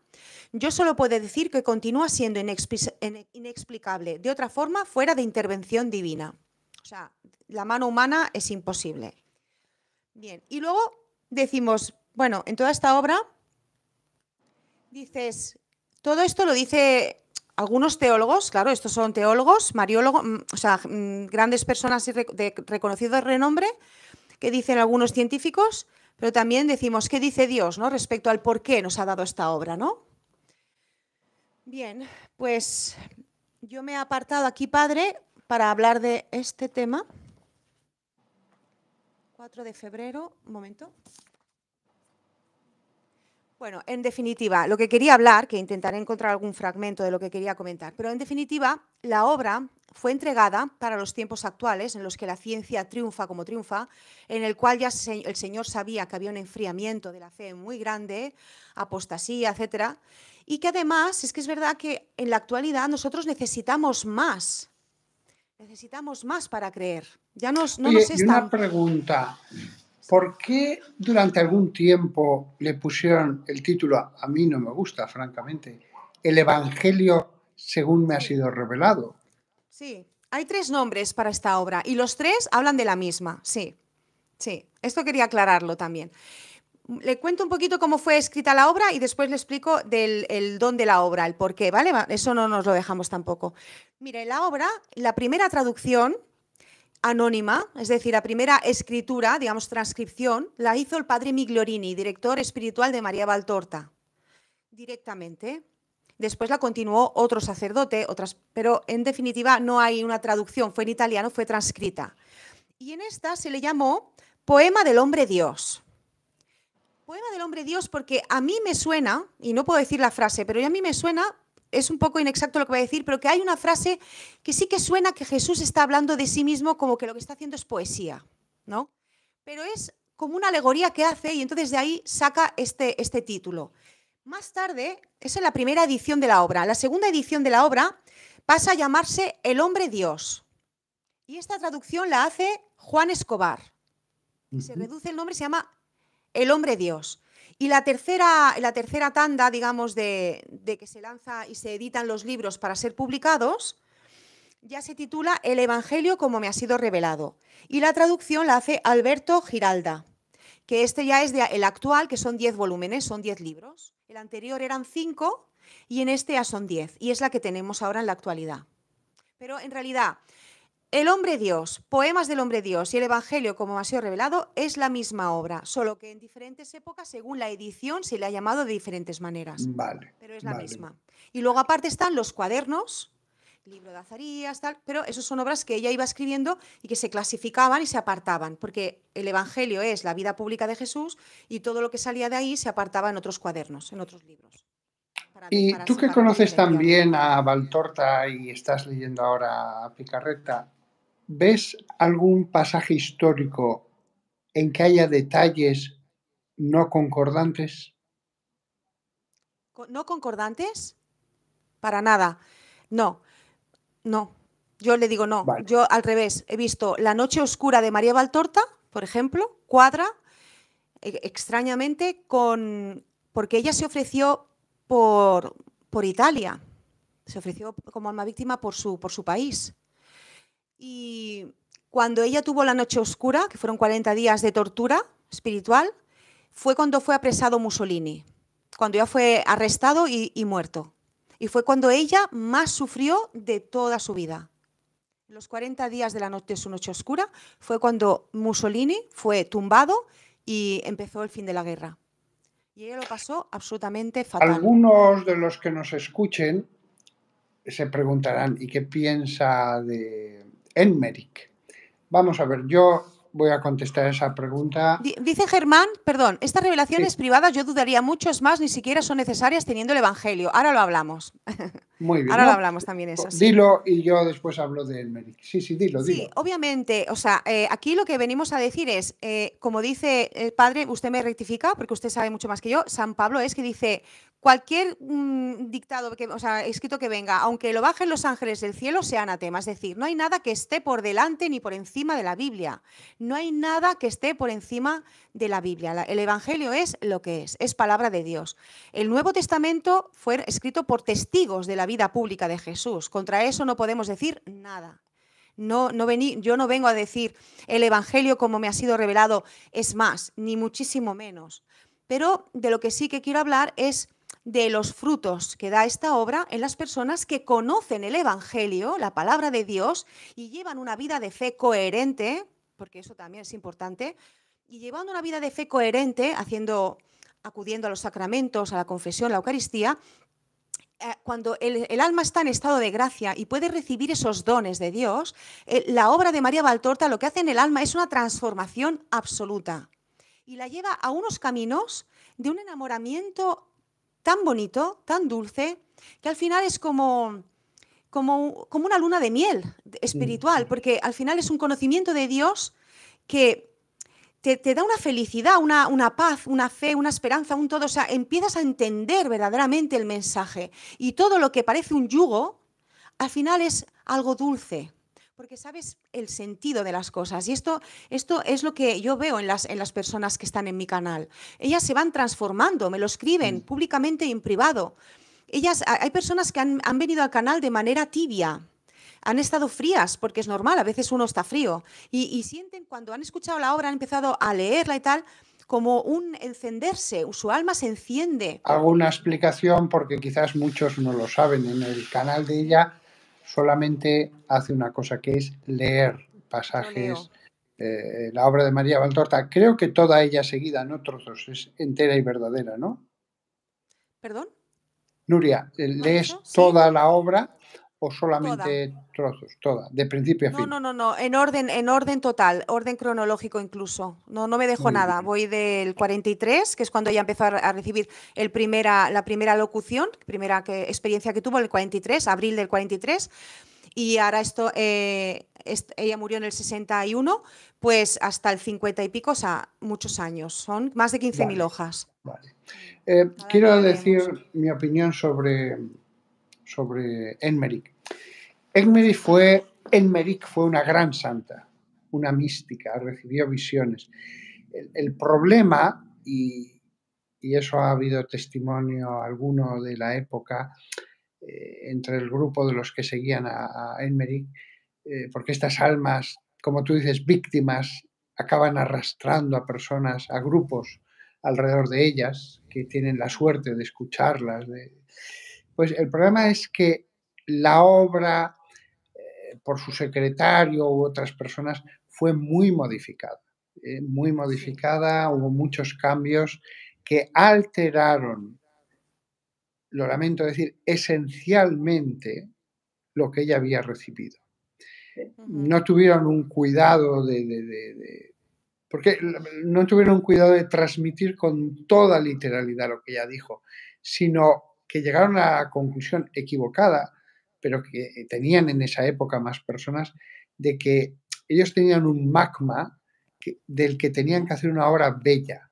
S1: yo solo puedo decir que continúa siendo inexplicable, de otra forma fuera de intervención divina. O sea, la mano humana es imposible. Bien, y luego decimos, bueno, en toda esta obra Dices, todo esto lo dice algunos teólogos, claro, estos son teólogos, mariólogos, mm, o sea, mm, grandes personas de reconocido renombre, que dicen algunos científicos, pero también decimos qué dice Dios, ¿no? Respecto al por qué nos ha dado esta obra, ¿no? Bien, pues yo me he apartado aquí, padre, para hablar de este tema. 4 de febrero, un momento. Bueno, en definitiva, lo que quería hablar, que intentaré encontrar algún fragmento de lo que quería comentar, pero en definitiva, la obra fue entregada para los tiempos actuales en los que la ciencia triunfa como triunfa, en el cual ya el Señor sabía que había un enfriamiento de la fe muy grande, apostasía, etc. y que además es que es verdad que en la actualidad nosotros necesitamos más. Necesitamos más para creer. Ya no nos es una
S2: pregunta. ¿por qué durante algún tiempo le pusieron el título, a, mí no me gusta, francamente, El Evangelio según me ha sido revelado?
S1: Sí, hay tres nombres para esta obra y los tres hablan de la misma, sí. Sí, esto quería aclararlo también. Le cuento un poquito cómo fue escrita la obra y después le explico del el don de la obra, el por qué, ¿vale? Eso no nos lo dejamos tampoco. Mire, la obra, la primera traducción anónima, es decir, la primera escritura, digamos transcripción, la hizo el padre Migliorini, director espiritual de María Valtorta, directamente. Después la continuó otro sacerdote, otras, pero en definitiva no hay una traducción, fue en italiano, fue transcrita. Y en esta se le llamó Poema del Hombre Dios. Poema del Hombre Dios porque a mí me suena, y no puedo decir la frase, pero a mí me suena es un poco inexacto lo que voy a decir, pero que hay una frase que sí que suena que Jesús está hablando de sí mismo como que lo que está haciendo es poesía, ¿no? Pero es como una alegoría que hace y entonces de ahí saca este, este título. Más tarde, es en la primera edición de la obra. La segunda edición de la obra pasa a llamarse El hombre Dios. Y esta traducción la hace Juan Escobar. Se reduce el nombre, se llama El hombre Dios. Y la tercera, la tercera tanda, digamos, de, que se lanza y se editan los libros para ser publicados, ya se titula El Evangelio como me ha sido revelado. Y la traducción la hace Alberto Giralda, que este ya es de, el actual, que son 10 volúmenes, son 10 libros. El anterior eran 5 y en este ya son 10. Y es la que tenemos ahora en la actualidad. Pero en realidad, el hombre Dios, Poemas del hombre Dios y el Evangelio como ha sido revelado es la misma obra, solo que en diferentes épocas, según la edición, se le ha llamado de diferentes maneras. Vale. Pero es la misma. Y luego aparte están los cuadernos, libro de Azarías, tal, pero esas son obras que ella iba escribiendo y que se clasificaban y se apartaban, porque el Evangelio es la vida pública de Jesús y todo lo que salía de ahí se apartaba en otros
S2: cuadernos, en otros libros. y tú que conoces también a Valtorta y estás leyendo ahora a Picarreta, ¿Ves algún pasaje histórico en que haya detalles no concordantes?
S1: ¿No concordantes? Para nada. No, no. Yo le digo no. Yo al revés. He visto La Noche Oscura de María Valtorta, por ejemplo, cuadra eh, extrañamente con. porque ella se ofreció por, por Italia. Se ofreció como alma víctima por su, por su país. Y cuando ella tuvo la noche oscura, que fueron 40 días de tortura espiritual, fue cuando fue apresado Mussolini, cuando ya fue arrestado y, muerto. Y fue cuando ella más sufrió de toda su vida. Los 40 días de la noche de su noche oscura fue cuando Mussolini fue tumbado y empezó el fin de la guerra. Y ella lo pasó absolutamente fatal.
S2: Algunos de los que nos escuchen se preguntarán, ¿y qué piensa de, en Medic. Vamos a ver, yo voy a contestar esa pregunta.
S1: Dice Germán, perdón, estas revelaciones privadas yo dudaría mucho, es más, ni siquiera son necesarias teniendo el Evangelio. Ahora lo hablamos.
S2: Muy bien. Ahora lo hablamos también eso. Dilo y yo después hablo del médico. Sí, sí, dilo, dilo. Sí,
S1: obviamente, o sea, eh, aquí lo que venimos a decir es, eh, como dice el padre, usted me rectifica, porque usted sabe mucho más que yo, San Pablo es que dice, cualquier mm, dictado, que, o sea, escrito que venga, aunque lo bajen los ángeles del cielo, sea anatema. Es decir, no hay nada que esté por delante ni por encima de la Biblia. No hay nada que esté por encima de la Biblia. El Evangelio es lo que es, es palabra de Dios. El Nuevo Testamento fue escrito por testigos de la vida pública de Jesús. Contra eso no podemos decir nada. No, no vení, yo no vengo a decir el Evangelio como me ha sido revelado, es más, ni muchísimo menos. Pero de lo que sí que quiero hablar es de los frutos que da esta obra en las personas que conocen el Evangelio, la palabra de Dios, y llevan una vida de fe coherente porque eso también es importante, y llevando una vida de fe coherente, haciendo, acudiendo a los sacramentos, a la confesión, a la Eucaristía, eh, cuando el, alma está en estado de gracia y puede recibir esos dones de Dios, eh, la obra de María Valtorta lo que hace en el alma es una transformación absoluta y la lleva a unos caminos de un enamoramiento tan bonito, tan dulce, que al final es como como, una luna de miel espiritual, porque al final es un conocimiento de Dios que te, da una felicidad, una, paz, una fe, una esperanza, un todo. O sea, empiezas a entender verdaderamente el mensaje. Y todo lo que parece un yugo, al final es algo dulce, porque sabes el sentido de las cosas. Y esto, esto es lo que yo veo en las, en las personas que están en mi canal. Ellas se van transformando, me lo escriben mm. públicamente y en privado ellas, hay personas que han, venido al canal de manera tibia, han estado frías, porque es normal, a veces uno está frío, y, sienten cuando han escuchado la obra, han empezado a leerla y tal, como un encenderse, su alma se enciende.
S2: Hago una explicación porque quizás muchos no lo saben, en el canal de ella solamente hace una cosa que es leer pasajes. Eh, la obra de María Valtorta, creo que toda ella seguida, no trozos, es entera y verdadera, ¿no? ¿Perdón? Nuria, eh, ¿lees toda la obra o solamente trozos? Toda, de principio a fin.
S1: No, no, no, en orden, en orden total, orden cronológico incluso. No, no me dejo nada. Voy del 43, que es cuando ella empezó a recibir el primera, la primera locución, primera que, experiencia que tuvo el 43, abril del 43 y ahora esto, eh, ella murió en el 61, pues hasta el 50 y pico, o sea, muchos años, son más de 15.000 hojas.
S2: Vale. Eh, quiero decir mi opinión sobre, sobre Enmeric. Enmeric fue, fue una gran santa, una mística, recibió visiones. El, problema, y, eso ha habido testimonio alguno de la época, eh, entre el grupo de los que seguían a, a Enmeric, eh, porque estas almas, como tú dices, víctimas, acaban arrastrando a personas, a grupos alrededor de ellas, que tienen la suerte de escucharlas. Pues el problema es que la obra, eh, por su secretario u otras personas, fue muy modificada, eh, muy modificada, hubo muchos cambios que alteraron, lo lamento decir, esencialmente lo que ella había recibido. No tuvieron un cuidado de porque no tuvieron cuidado de transmitir con toda literalidad lo que ella dijo, sino que llegaron a la conclusión equivocada, pero que tenían en esa época más personas, de que ellos tenían un magma del que tenían que hacer una obra bella.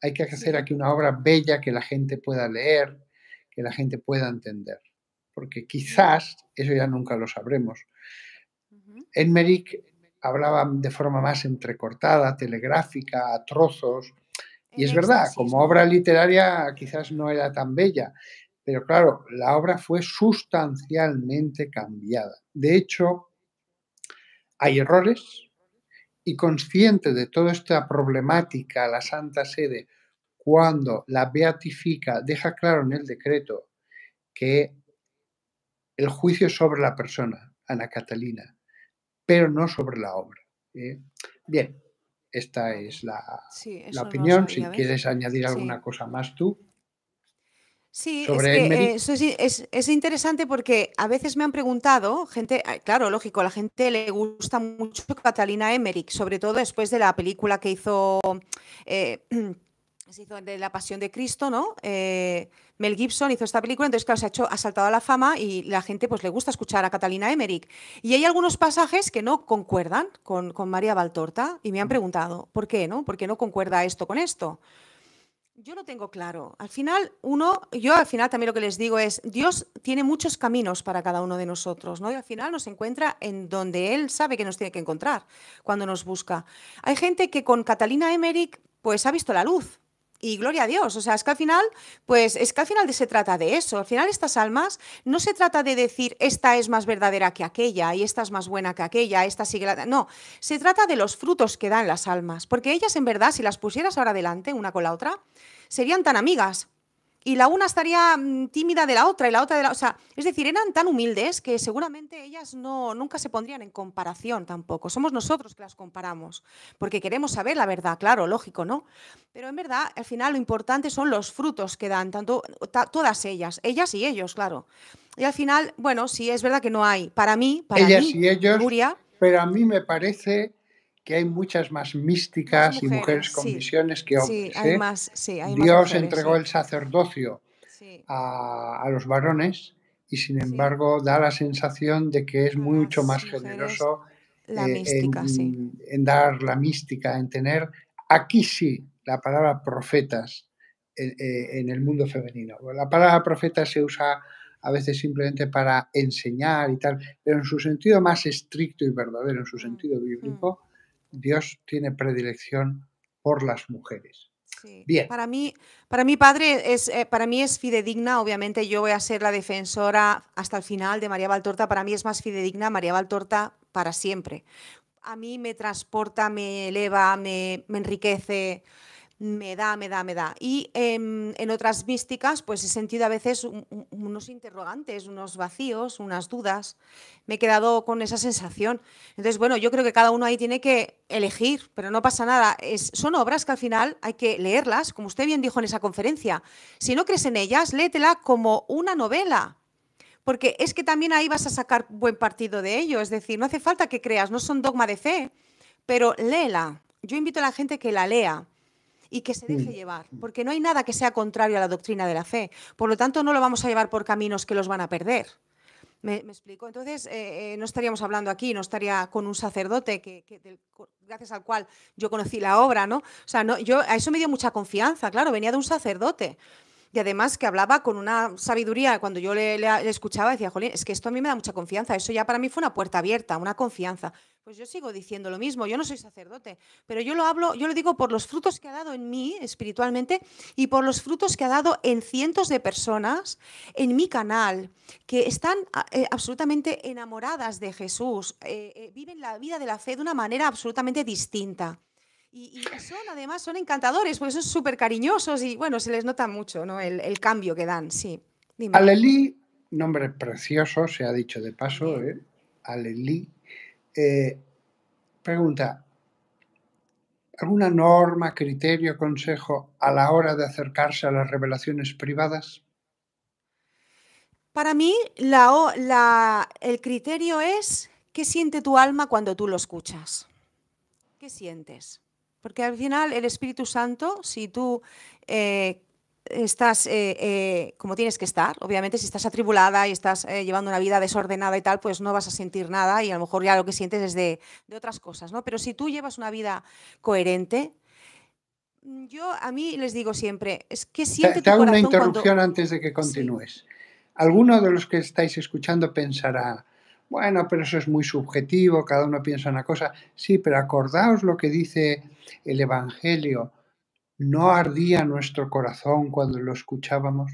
S2: Hay que hacer aquí una obra bella que la gente pueda leer, que la gente pueda entender, porque quizás, eso ya nunca lo sabremos, en hablaban de forma más entrecortada, telegráfica, a trozos. Y es verdad, como obra literaria quizás no era tan bella, pero claro, la obra fue sustancialmente cambiada. De hecho, hay errores y consciente de toda esta problemática, la Santa Sede, cuando la beatifica, deja claro en el decreto que el juicio sobre la persona, Ana Catalina, pero no sobre la obra. ¿eh? Bien, esta es la, opinión. Si quieres añadir alguna cosa más tú.
S1: Sí, eh, es, interesante porque a veces me han preguntado, gente, eh, claro, lógico, a la gente le gusta mucho Catalina Emmerich, sobre todo después de la película que hizo se hizo de La Pasión de Cristo, ¿no? Eh, Mel Gibson hizo esta película, entonces, claro, se ha, saltado a la fama y la gente pues le gusta escuchar a Catalina Emmerich. Y hay algunos pasajes que no concuerdan con, María Valtorta y me han preguntado, ¿por qué, no? ¿Por qué no concuerda esto con esto? Yo no tengo claro. Al final, uno, yo al final también lo que les digo es, Dios tiene muchos caminos para cada uno de nosotros, ¿no? Y al final nos encuentra en donde Él sabe que nos tiene que encontrar cuando nos busca. Hay gente que con Catalina Emmerich, pues ha visto la luz, y gloria a Dios. O sea, es que al final, pues es que al final se trata de eso. Al final estas almas no se trata de decir esta es más verdadera que aquella y esta es más buena que aquella, esta sigue la... No, se trata de los frutos que dan las almas. Porque ellas en verdad, si las pusieras ahora adelante una con la otra, serían tan amigas y la una estaría mm, tímida de la otra y la otra de la... O sea, es decir, eran tan humildes que seguramente ellas no, nunca se pondrían en comparación tampoco. Somos nosotros que las comparamos, porque queremos saber la verdad, claro, lógico, ¿no? Pero en verdad, al final lo importante son los frutos que dan, tanto todas ellas, ellas y ellos, claro. Y al final, bueno, sí, es verdad que no hay, para mí, para ellas mí, y
S2: ellos, pero a mí me parece que hay muchas más místicas y mujeres con misiones que hombres. ¿eh?
S1: Sí, Dios entregó el
S2: sacerdocio a, los varones y sin embargo da la sensación de que es mucho más generoso eh, en, dar la mística, en tener aquí sí la palabra profetas en, eh, mm. en el mundo femenino. La palabra profeta se usa a veces simplemente para enseñar y tal, pero en su sentido más estricto y verdadero, en su mm. sentido bíblico, mm. Dios tiene predilección por las mujeres. Para
S1: mí, para mi padre es, eh, para mí es fidedigna. Obviamente, yo voy a ser la defensora hasta el final de María Valtorta. Para mí es más fidedigna María Valtorta para siempre. A mí me transporta, me eleva, me enriquece me da, me da, me da. Y em, en otras místicas, pues he sentido a veces unos interrogantes, unos vacíos, unas dudas. Me he quedado con esa sensación. Entonces, bueno, yo creo que cada uno ahí tiene que elegir, pero no pasa nada. Es, son obras que al final hay que leerlas, como usted bien dijo en esa conferencia. Si no crees en ellas, léetela como una novela. Porque es que también ahí vas a sacar buen partido de ello. Es decir, no hace falta que creas, no son dogma de fe, pero léela. Yo invito a la gente que la lea y que se mm. deje llevar, porque no hay nada que sea contrario a la doctrina de la fe. Por lo tanto, no lo vamos a llevar por caminos que los van a perder. ¿Me, explico? Entonces, eh, eh, no estaríamos hablando aquí, no estaría con un sacerdote que, gracias al cual yo conocí la obra, ¿no? O sea, no, yo, a eso me dio mucha confianza, claro, venía de un sacerdote y además que hablaba con una sabiduría. Cuando yo le, escuchaba, decía, Jolín, es que esto a mí me da mucha confianza. Eso ya para mí fue una puerta abierta, una confianza. Pues yo sigo diciendo lo mismo. Yo no soy sacerdote, pero yo lo hablo, yo lo digo por los frutos que ha dado en mí espiritualmente y por los frutos que ha dado en cientos de personas en mi canal que están ah, eh, absolutamente enamoradas de Jesús, eh, eh, viven la vida de la fe de una manera absolutamente distinta. Y, son, además, son encantadores, porque son súper cariñosos y, bueno, se les nota mucho el, cambio que dan, sí. Alelí,
S2: nombre precioso, se ha dicho de paso, ¿eh? Alelí. Eh, pregunta, ¿alguna norma, criterio, consejo a la hora de acercarse a las revelaciones privadas?
S1: Para mí, la, la, el criterio es qué siente tu alma cuando tú lo escuchas. ¿Qué sientes? Porque al final el Espíritu Santo, si tú eh, estás eh, eh, como tienes que estar. Obviamente, si estás atribulada y estás llevando una vida desordenada y tal, pues no vas a sentir nada y a lo mejor ya lo que sientes es de, otras cosas, ¿no? Pero si tú llevas una vida coherente, mm, yo a mí les digo siempre, es que siente te, hago una interrupción
S2: antes de que continúes. Alguno de los que estáis escuchando pensará, bueno, pero eso es muy subjetivo, cada uno piensa una cosa. Sí, pero acordaos lo que dice el Evangelio. ¿No ardía nuestro corazón cuando lo escuchábamos?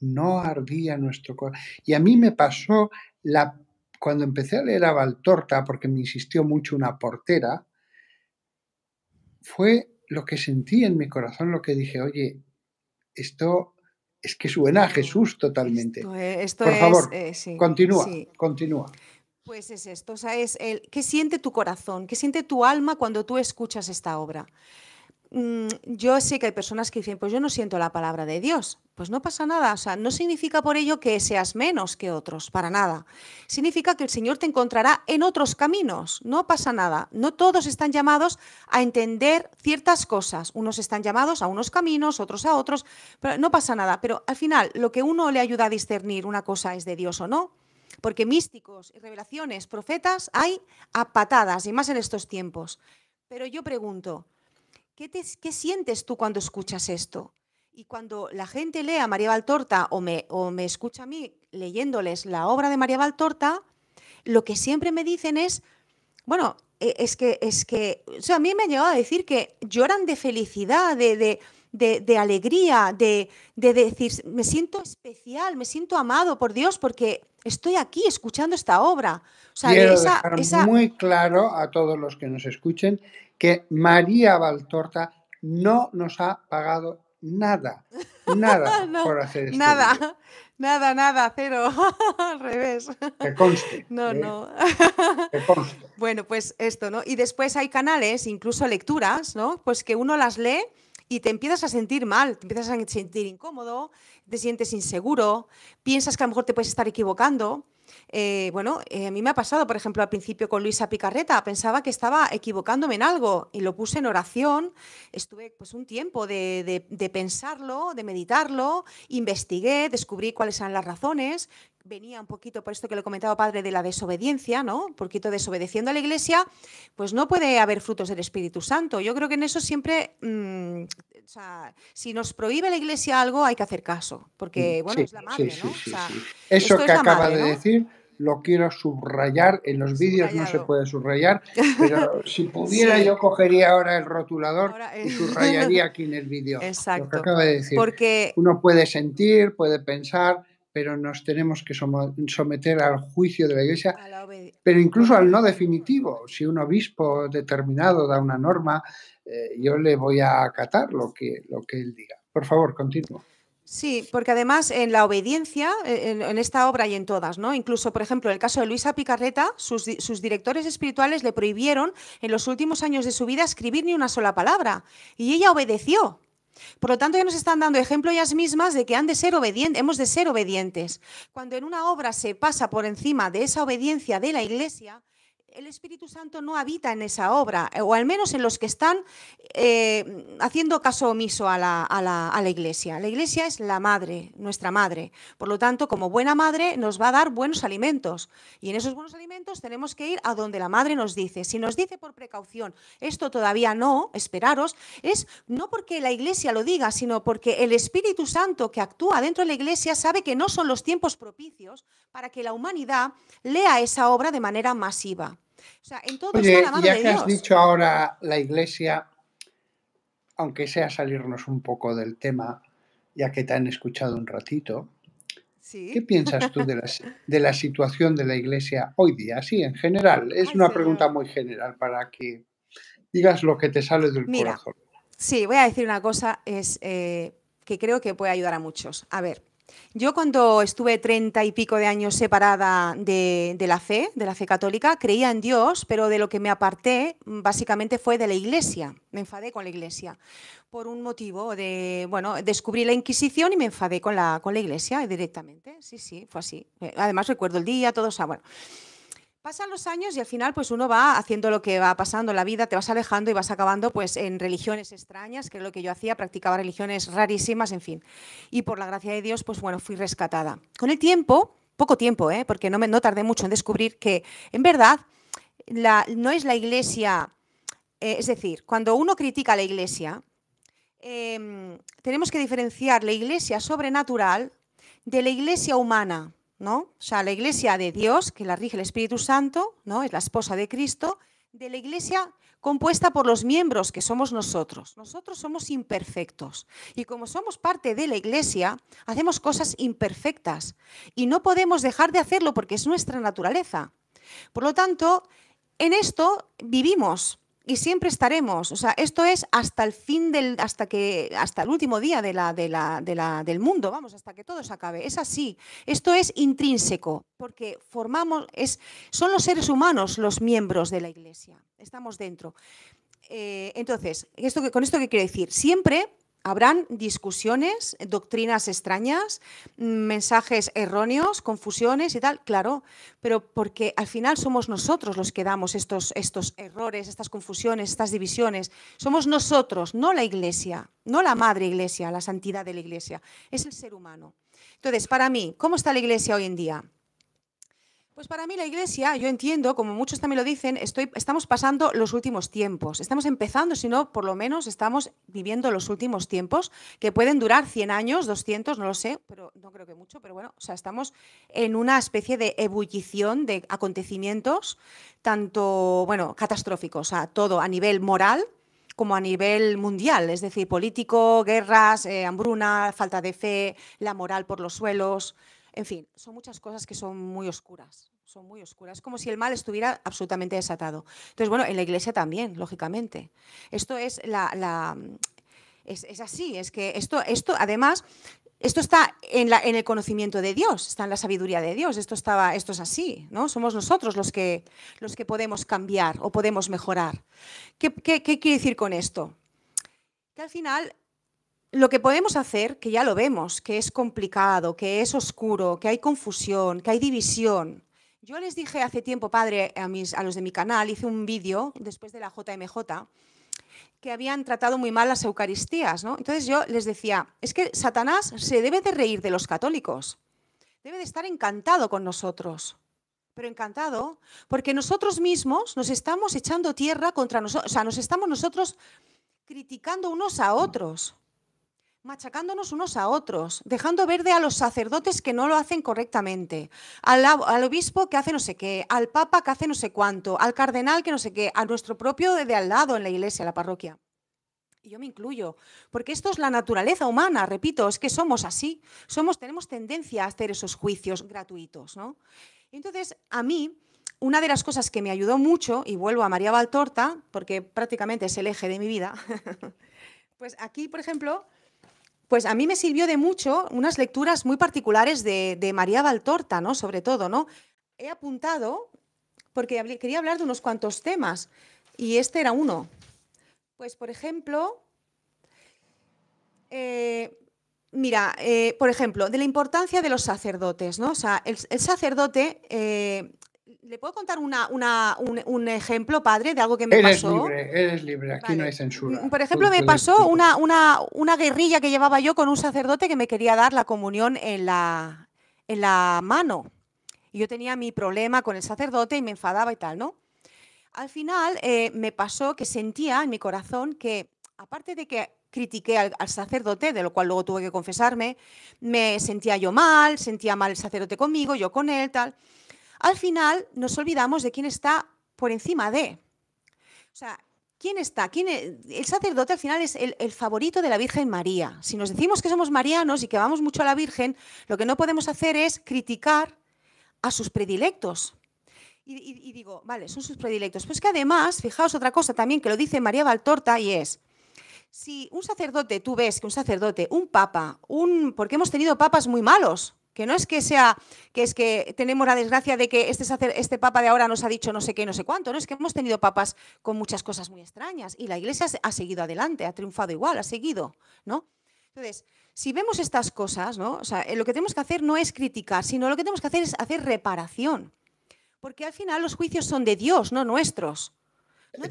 S2: No ardía nuestro corazón. Y a mí me pasó la, cuando empecé a leer a Valtorta, porque me insistió mucho una portera, fue lo que sentí en mi corazón, lo que dije, oye, esto es que suena a Jesús totalmente. Por favor, eh, continúa, continúa.
S1: Pues es esto, o sea, es el, ¿qué siente tu corazón? ¿Qué siente tu alma cuando tú escuchas esta obra? Mm, yo sé que hay personas que dicen, pues yo no siento la palabra de Dios. Pues no pasa nada, o sea, no significa por ello que seas menos que otros, para nada. Significa que el Señor te encontrará en otros caminos, no pasa nada. No todos están llamados a entender ciertas cosas. Unos están llamados a unos caminos, otros a otros, pero no pasa nada. Pero al final, lo que uno le ayuda a discernir una cosa es de Dios o no, porque místicos, revelaciones, profetas hay a patadas, y más en estos tiempos. Pero yo pregunto, ¿Qué, sientes tú cuando escuchas esto? Y cuando la gente lee a María Valtorta o me, o me escucha a mí leyéndoles la obra de María Valtorta, lo que siempre me dicen es, bueno, e, es que, es que, a mí me ha llegado a decir que lloran de felicidad, de, alegría, de, decir, me siento especial, me siento amado por Dios porque estoy aquí escuchando esta obra. O sea, Quiero dejar muy
S2: claro a todos los que nos escuchen que María Valtorta no nos ha pagado nada, nada por hacer esto. Nada,
S1: nada, nada, cero, al revés. Que conste. No, ¿eh? no. conste. Bueno, pues esto, ¿no? Y después hay canales, incluso lecturas, ¿no? Pues que uno las lee y te empiezas a sentir mal, te empiezas a sentir incómodo, te sientes inseguro, piensas que a lo mejor te puedes estar equivocando. Eh, bueno, eh, a mí me ha pasado, por ejemplo, al principio con Luisa Picarreta, pensaba que estaba equivocándome en algo y lo puse en oración, estuve pues un tiempo de, de, pensarlo, de meditarlo, investigué, descubrí cuáles eran las razones, venía un poquito por esto que le comentaba padre de la desobediencia, ¿no? Un poquito desobedeciendo a la iglesia, pues no puede haber frutos del Espíritu Santo. Yo creo que en eso siempre, mm, si nos prohíbe la iglesia algo, hay que hacer caso, porque mm, bueno, es la madre, ¿no?
S2: eso que acaba de decir lo quiero subrayar. En los vídeos no se puede subrayar, pero si pudiera yo cogería ahora el rotulador y subrayaría aquí en el vídeo. Exacto. Lo que acaba de decir. Porque... Uno puede sentir, puede pensar, pero nos tenemos que someter al juicio de la Iglesia, pero incluso al no definitivo. Si un obispo determinado da una norma, eh, yo le voy a acatar lo que, lo que él diga. Por favor, continúo.
S1: Sí, porque además en la obediencia, eh, en, esta obra y en todas, ¿no? Incluso, por ejemplo, en el caso de Luisa Picarreta, sus, sus, directores espirituales le prohibieron en los últimos años de su vida escribir ni una sola palabra. Y ella obedeció. Por lo tanto, ya nos están dando ejemplo ellas mismas de que han de ser obedientes, hemos de ser obedientes. Cuando en una obra se pasa por encima de esa obediencia de la iglesia, el Espíritu Santo no habita en esa obra, eh, o al menos en los que están eh, haciendo caso omiso a la, a la, Iglesia. La Iglesia es la madre, nuestra madre. Por lo tanto, como buena madre, nos va a dar buenos alimentos. Y en esos buenos alimentos tenemos que ir a donde la madre nos dice. Si nos dice por precaución, esto todavía no, esperaros, es no porque la Iglesia lo diga, sino porque el Espíritu Santo que actúa dentro de la Iglesia sabe que no son los tiempos propicios para que la humanidad lea esa obra de manera masiva ya que has
S2: dicho ahora la iglesia, aunque sea salirnos un poco del tema, ya que te han escuchado un ratito, ¿qué piensas tú de la, de la, situación de la iglesia hoy día? Sí, en general. Es una pregunta muy general para que digas lo que te sale del corazón.
S1: Sí, voy a decir una cosa es, eh, que creo que puede ayudar a muchos. A ver, yo cuando estuve treinta y pico de años separada de, la fe, de la fe católica, creía en Dios, pero de lo que me aparté básicamente fue de la iglesia. Me enfadé con la iglesia por un motivo de, bueno, descubrí la Inquisición y me enfadé con la, con la iglesia directamente. Sí, sí, fue así. Eh, además recuerdo el día, todo, o Pasan los años y al final pues uno va haciendo lo que va pasando en la vida, te vas alejando y vas acabando pues en religiones extrañas, que es lo que yo hacía, practicaba religiones rarísimas, en fin. Y por la gracia de Dios pues bueno, fui rescatada. Con el tiempo, poco tiempo, ¿eh? porque no, me, tardé mucho en descubrir que en verdad la, no es la iglesia, eh, es decir, cuando uno critica la iglesia, em, tenemos que diferenciar la iglesia sobrenatural de la iglesia humana. ¿no? O sea, la iglesia de Dios, que la rige el Espíritu Santo, ¿no? Es la esposa de Cristo, de la iglesia compuesta por los miembros que somos nosotros. Nosotros somos imperfectos y como somos parte de la iglesia, hacemos cosas imperfectas y no podemos dejar de hacerlo porque es nuestra naturaleza. Por lo tanto, en esto vivimos, y siempre estaremos. O sea, esto es hasta el fin del, hasta que, hasta el último día de la, del mundo, vamos, hasta que todo se acabe. Es así. Esto es intrínseco, porque formamos, es, son los seres humanos los miembros de la iglesia. Estamos dentro. Eh, entonces, esto, ¿con esto qué quiero decir? Siempre Habrán discusiones, doctrinas extrañas, mm, mensajes erróneos, confusiones y tal, claro, pero porque al final somos nosotros los que damos estos, estos errores, estas confusiones, estas divisiones. Somos nosotros, no la iglesia, no la madre iglesia, la santidad de la iglesia, es el ser humano. Entonces, para mí, ¿cómo está la iglesia hoy en día? Pues para mí la Iglesia, yo entiendo, como muchos también lo dicen, estoy, estamos pasando los últimos tiempos. Estamos empezando, si no, por lo menos estamos viviendo los últimos tiempos, que pueden durar 100 años, 200, no lo sé, pero no creo que mucho, pero bueno, o sea, estamos en una especie de ebullición de acontecimientos, tanto, bueno, catastróficos, o sea, todo a nivel moral, como a nivel mundial, es decir, político, guerras, eh, hambruna, falta de fe, la moral por los suelos. En fin, son muchas cosas que son muy oscuras, son muy oscuras. como si el mal estuviera absolutamente desatado. Entonces, bueno, en la iglesia también, lógicamente. Esto es la... es, así, es que esto, esto además, esto está en, el conocimiento de Dios, está en la sabiduría de Dios, esto, estaba, esto es así, ¿no? Somos nosotros los que, los que podemos cambiar o podemos mejorar. ¿Qué, qué quiere decir con esto? Que al final lo que podemos hacer, que ya lo vemos, que es complicado, que es oscuro, que hay confusión, que hay división. Yo les dije hace tiempo, padre, a, mis, a los de mi canal, hice un vídeo después de la JMJ, que habían tratado muy mal las Eucaristías, ¿no? Entonces yo les decía, es que Satanás se debe de reír de los católicos, debe de estar encantado con nosotros, pero encantado, porque nosotros mismos nos estamos echando tierra contra nosotros, o sea, nos estamos nosotros criticando unos a otros machacándonos unos a otros, dejando verde a los sacerdotes que no lo hacen correctamente, al, obispo que hace no sé qué, al papa que hace no sé cuánto, al cardenal que no sé qué, a nuestro propio de, al lado en la iglesia, la parroquia. Y yo me incluyo, porque esto es la naturaleza humana, repito, es que somos así, somos, tenemos tendencia a hacer esos juicios gratuitos. Entonces, a mí, una de las cosas que me ayudó mucho, y vuelvo a María Valtorta, porque prácticamente es el eje de mi vida, pues aquí, por ejemplo, pues a mí me sirvió de mucho unas lecturas muy particulares de, María Valtorta, ¿no? Sobre todo, ¿no? He apuntado, porque quería hablar de unos cuantos temas, y este era uno. Pues, por ejemplo, eh, mira, eh, por ejemplo, de la importancia de los sacerdotes, ¿no? O sea, el, sacerdote eh, ¿Le puedo contar una, un, ejemplo, padre, de algo que me pasó?
S2: Libre, eres libre, aquí no hay censura. Mm, por ejemplo, me pasó
S1: una, una, una, guerrilla que llevaba yo con un sacerdote que me quería dar la comunión en la, en la mano. Y yo tenía mi problema con el sacerdote y me enfadaba y tal, ¿no? Al final eh, me pasó que sentía en mi corazón que, aparte de que critiqué al, al, sacerdote, de lo cual luego tuve que confesarme, me sentía yo mal, sentía mal el sacerdote conmigo, yo con él, tal al final nos olvidamos de quién está por encima de. O sea, ¿quién está? ¿Quién e-? El sacerdote al final es el, favorito de la Virgen María. Si nos decimos que somos marianos y que vamos mucho a la Virgen, lo que no podemos hacer es criticar a sus predilectos. Y, digo, vale, son sus predilectos. Pues que además, fijaos otra cosa también que lo dice María Valtorta y es, si un sacerdote, tú ves que un sacerdote, un papa, un, porque hemos tenido papas muy malos, que no es que sea, que es que tenemos la desgracia de que este, este, papa de ahora nos ha dicho no sé qué, no sé cuánto, no es que hemos tenido papas con muchas cosas muy extrañas y la iglesia ha seguido adelante, ha triunfado igual, ha seguido, ¿no? Entonces, si vemos estas cosas, ¿no? Eh, lo que tenemos que hacer no es criticar, sino lo que tenemos que hacer es hacer reparación. Porque al final los juicios son de Dios, no nuestros.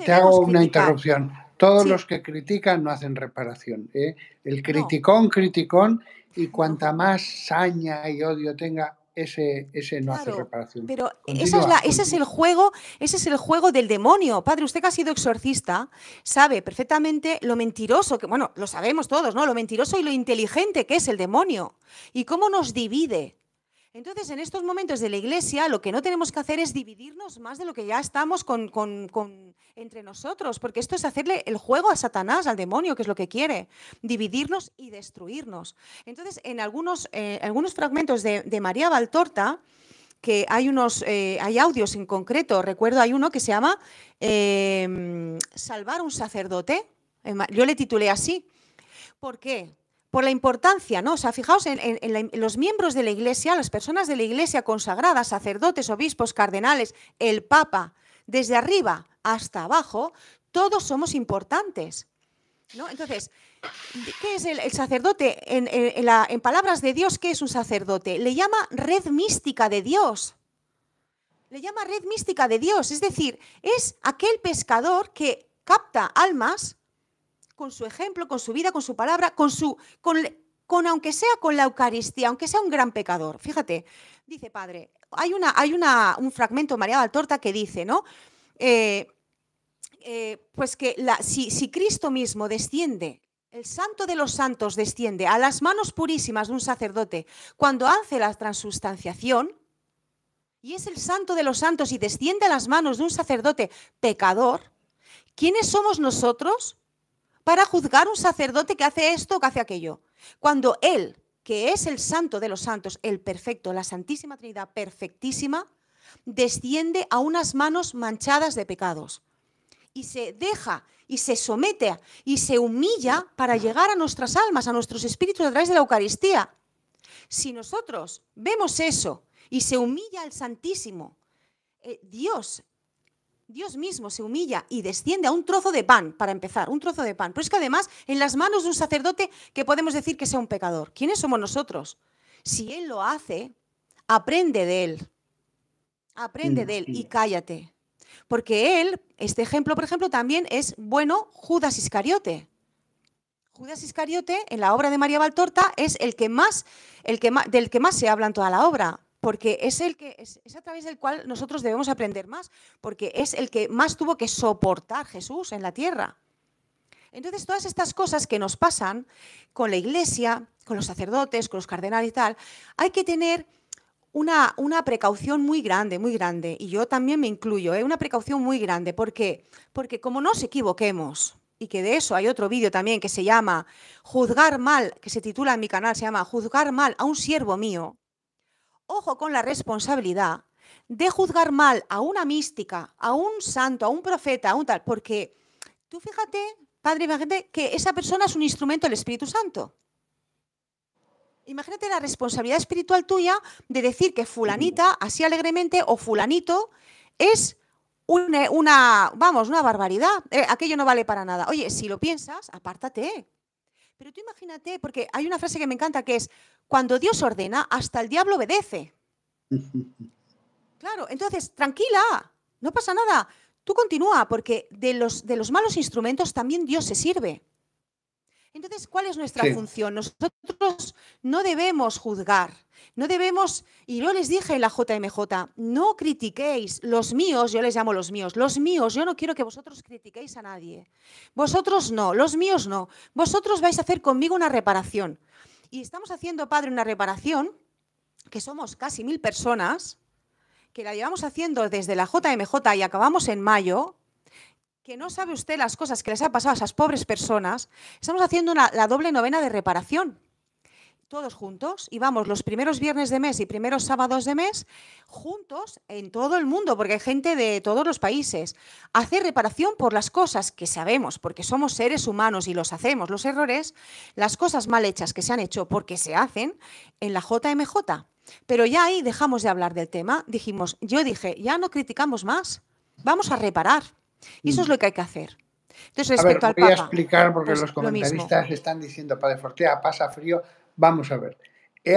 S1: Te hago una interrupción.
S2: Todos los que critican no hacen reparación. ¿eh? El criticón, criticón, y cuanta más saña y odio tenga, ese, ese no hace reparación. Pero ese es
S1: el juego, ese
S2: es el juego del demonio. Padre, usted que ha sido exorcista, sabe
S1: perfectamente lo mentiroso que, bueno, lo sabemos todos, ¿no? Lo mentiroso y lo inteligente que es el demonio. Y cómo nos divide. Entonces, en estos momentos de la iglesia, lo que no tenemos que hacer es dividirnos más de lo que ya estamos con, entre nosotros, porque esto es hacerle el juego a Satanás, al demonio, que es lo que quiere, dividirnos y destruirnos. Entonces, en algunos, eh, algunos fragmentos de, María Valtorta, que hay unos, eh, hay audios en concreto. Recuerdo, hay uno que se llama eh, Salvar un sacerdote. Yo le titulé así. ¿Por qué? por la importancia, ¿no? O sea, fijaos en, los miembros de la Iglesia, las personas de la Iglesia consagradas, sacerdotes, obispos, cardenales, el Papa, desde arriba hasta abajo, todos somos importantes. ¿no? Entonces, ¿qué es el, sacerdote? en palabras de Dios, ¿qué es un sacerdote? Le llama red mística de Dios. Le llama red mística de Dios, es decir, es aquel pescador que capta almas con su ejemplo, con su vida, con su palabra, con su, con, aunque sea con la Eucaristía, aunque sea un gran pecador. Fíjate, dice Padre, hay, una, hay un fragmento de María Torta que dice, ¿no? Eh, eh, pues que si, si Cristo mismo desciende, el santo de los santos desciende a las manos purísimas de un sacerdote cuando hace la transustanciación, y es el santo de los santos y desciende a las manos de un sacerdote pecador, ¿quiénes somos nosotros para juzgar un sacerdote que hace esto o que hace aquello. Cuando Él, que es el santo de los santos, el perfecto, la Santísima Trinidad perfectísima, desciende a unas manos manchadas de pecados y se deja y se somete y se humilla para llegar a nuestras almas, a nuestros espíritus a través de la Eucaristía. Si nosotros vemos eso y se humilla al Santísimo, eh, Dios Dios mismo se humilla y desciende a un trozo de pan, para empezar, un trozo de pan. Pero es que además en las manos de un sacerdote que podemos decir que sea un pecador. ¿Quiénes somos nosotros? Si Él lo hace, aprende de Él. Aprende de Él y cállate. Porque Él, este ejemplo, por ejemplo, también es bueno Judas Iscariote. Judas Iscariote en la obra de María Valtorta es el que más, el que más, del que más se habla en toda la obra porque es, el que, es, a través del cual nosotros debemos aprender más, porque es el que más tuvo que soportar Jesús en la tierra. Entonces, todas estas cosas que nos pasan con la iglesia, con los sacerdotes, con los cardenales y tal, hay que tener una, una precaución muy grande, muy grande, y yo también me incluyo, ¿eh? una precaución muy grande, porque, porque como nos equivoquemos, y que de eso hay otro vídeo también que se llama Juzgar mal, que se titula en mi canal, se llama Juzgar mal a un siervo mío, ojo con la responsabilidad de juzgar mal a una mística, a un santo, a un profeta, a un tal, porque tú fíjate, padre, imagínate que esa persona es un instrumento del Espíritu Santo. Imagínate la responsabilidad espiritual tuya de decir que fulanita, así alegremente, o fulanito, es eh, una, vamos, una barbaridad. Eh, aquello no vale para nada. Oye, si lo piensas, apártate. Pero tú imagínate, porque hay una frase que me encanta que es, cuando Dios ordena, hasta el diablo obedece. Claro, entonces, tranquila, no pasa nada. Tú continúa, porque de los, de los malos instrumentos también Dios se sirve. Entonces, ¿cuál es nuestra función? Nosotros no debemos juzgar, no debemos, y yo les dije en la JMJ, no critiquéis los míos, yo les llamo los míos, los míos, yo no quiero que vosotros critiquéis a nadie, vosotros no, los míos no, vosotros vais a hacer conmigo una reparación. Y estamos haciendo, Padre, una reparación, que somos casi mil personas, que la llevamos haciendo desde la JMJ y acabamos en mayo, que no sabe usted las cosas que les ha pasado a esas pobres personas, estamos haciendo la doble novena de reparación. Todos juntos y vamos los primeros viernes de mes y primeros sábados de mes juntos en todo el mundo, porque hay gente de todos los países. Hacer reparación por las cosas que sabemos, porque somos seres humanos y los hacemos, los errores, las cosas mal hechas que se han hecho porque se hacen en la JMJ. Pero ya ahí dejamos de hablar del tema, dijimos, yo dije, ya no criticamos más, vamos a reparar. Y eso es mm. lo que hay que hacer. voy a explicar porque pues, los comentaristas
S2: están diciendo, Padre Fortea, pasa frío, vamos a ver. He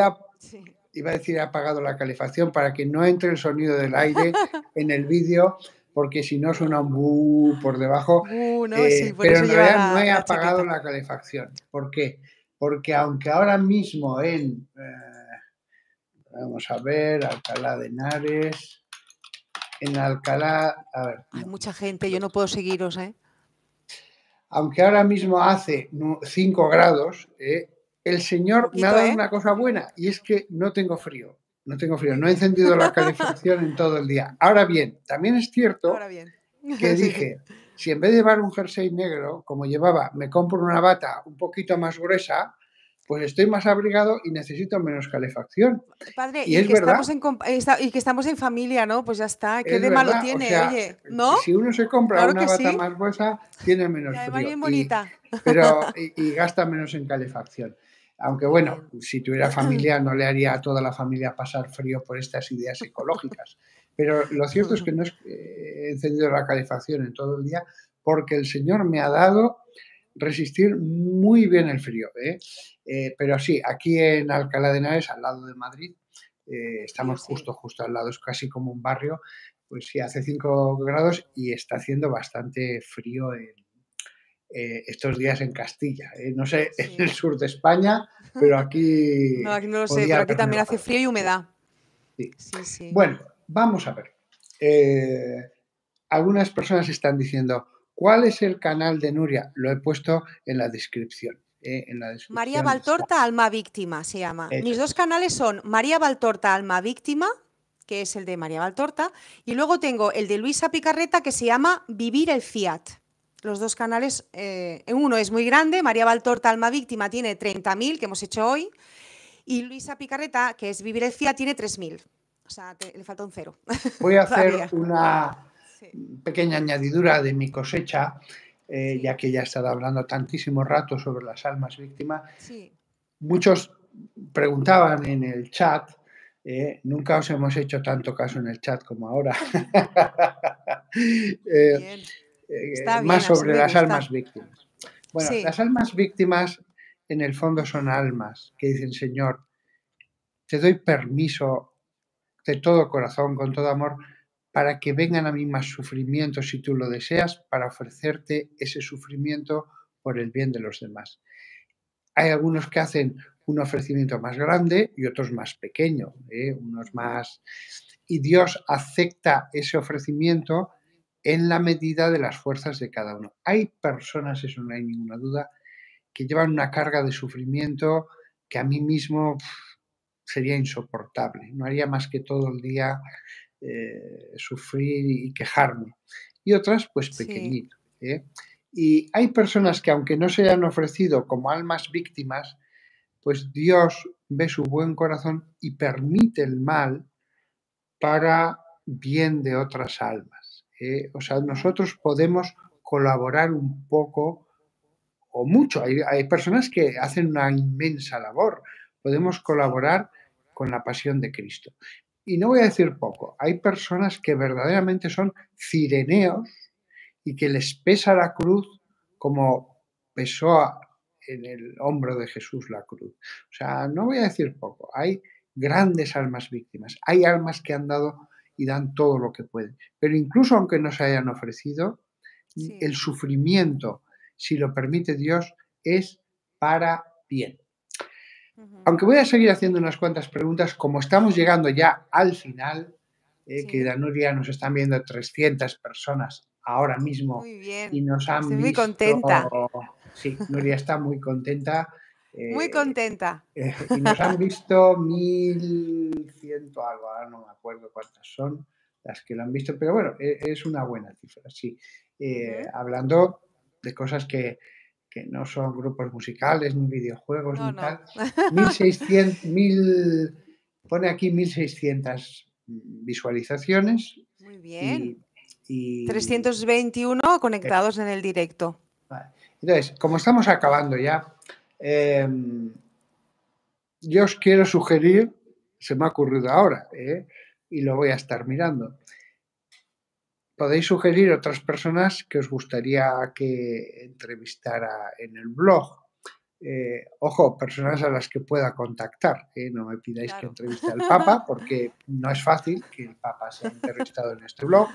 S2: Iba a decir, he apagado la calefacción para que no entre el sonido del aire en el vídeo, porque si no suena un bu por debajo. Uh, eh, pero en realidad no he apagado la calefacción. ¿Por qué? Porque aunque ahora mismo en, eh, vamos a ver, Alcalá de Henares, en Alcalá. A ver. Hay mucha gente, yo no puedo seguiros, ¿eh? Aunque ahora mismo hace 5 grados, ¿eh? el señor me ha dado ¿eh? una cosa buena y es que no tengo frío. No tengo frío, no he encendido la calefacción en todo el día. Ahora bien, también es cierto que dije, si en vez de llevar un jersey negro, como llevaba, me compro una bata un poquito más gruesa, pues estoy más abrigado y necesito menos calefacción.
S1: Padre, y, es que verdad. Estamos en, y que estamos en familia, ¿no? Pues ya está,
S2: ¿qué de malo tiene, oye? Si uno se compra una bata más gruesa, tiene menos frío. bonita. pero, y, y, gasta menos en calefacción. Aunque bueno, si tuviera familia no le haría a toda la familia pasar frío por estas ideas ecológicas. Pero lo cierto es que no eh, he encendido la calefacción en todo el día porque el Señor me ha dado resistir muy bien el frío. ¿eh? Eh, pero sí, aquí en Alcalá de Henares, al lado de Madrid, eh, estamos justo, justo al lado, es casi como un barrio, pues sí, hace 5 grados y está haciendo bastante frío eh, estos días en Castilla. No sé, en el sur de España, pero aquí... No, aquí no lo sé, pero aquí también hace
S1: frío y humedad. Bueno,
S2: vamos a ver. algunas personas están diciendo, ¿cuál es el canal de Nuria? Lo he puesto en la descripción. Eh, María
S1: Baltorta, Alma Víctima se llama. Mis dos canales son María Baltorta, Alma Víctima, que es el de María Baltorta, y luego tengo el de Luisa Picarreta que se llama Vivir el Fiat. Los dos canales, eh, uno es muy grande, María Baltorta, Alma Víctima, tiene 30.000, que hemos hecho hoy, y Luisa Picarreta, que es Vivir el Fiat, tiene 3.000. O sea, le falta un cero.
S2: Voy a hacer una pequeña añadidura de mi cosecha. Eh, ya que ya he estado hablando tantísimo rato sobre las almas víctimas. Sí. Muchos preguntaban en el chat, eh, nunca os hemos hecho tanto caso en el chat como ahora, eh, más sobre las almas víctimas. Bueno, las almas víctimas en el fondo son almas que dicen, Señor, te doy permiso de todo corazón, con todo amor, para que vengan a mí más sufrimientos si tú lo deseas, para ofrecerte ese sufrimiento por el bien de los demás. Hay algunos que hacen un ofrecimiento más grande y otros más pequeño, ¿eh? unos más... Y Dios acepta ese ofrecimiento en la medida de las fuerzas de cada uno. Hay personas, eso no hay ninguna duda, que llevan una carga de sufrimiento que a mí mismo sería insoportable. No haría más que todo el día eh, sufrir y quejarme. Y otras, pues pequeñito. ¿eh? Y hay personas que aunque no se hayan ofrecido como almas víctimas, pues Dios ve su buen corazón y permite el mal para bien de otras almas. ¿eh? O sea, nosotros podemos colaborar un poco o mucho. Hay, hay, personas que hacen una inmensa labor. Podemos colaborar con la pasión de Cristo y no voy a decir poco, hay personas que verdaderamente son cireneos y que les pesa la cruz como pesó en el hombro de Jesús la cruz. O sea, no voy a decir poco, hay grandes almas víctimas, hay almas que han dado y dan todo lo que pueden, pero incluso aunque no se hayan ofrecido, el sufrimiento, si lo permite Dios, es para bien. Aunque voy a seguir haciendo unas cuantas preguntas, como estamos llegando ya al final, eh, que la Nuria nos están viendo 300 personas ahora mismo muy bien. y nos han Estoy visto. muy contenta. Sí, Nuria está muy contenta. Eh, muy
S1: contenta.
S2: Eh, y nos han visto 1100 algo, ahora no me acuerdo cuántas son las que lo han visto, pero bueno, e-, es una buena cifra, sí. Hablando de cosas que, que no son grupos musicales, ni videojuegos, ni tal. pone aquí 1600 visualizaciones.
S1: Muy bien. Y, 321 conectados en el directo.
S2: Entonces, como estamos acabando ya, em, yo os quiero sugerir, se me ha ocurrido ahora, ¿eh? y lo voy a estar mirando, podéis sugerir otras personas que os gustaría que entrevistara en el blog. Eh, ojo, personas a las que pueda contactar. Eh, no me pidáis que entreviste al Papa, porque no es fácil que el Papa sea entrevistado en este blog,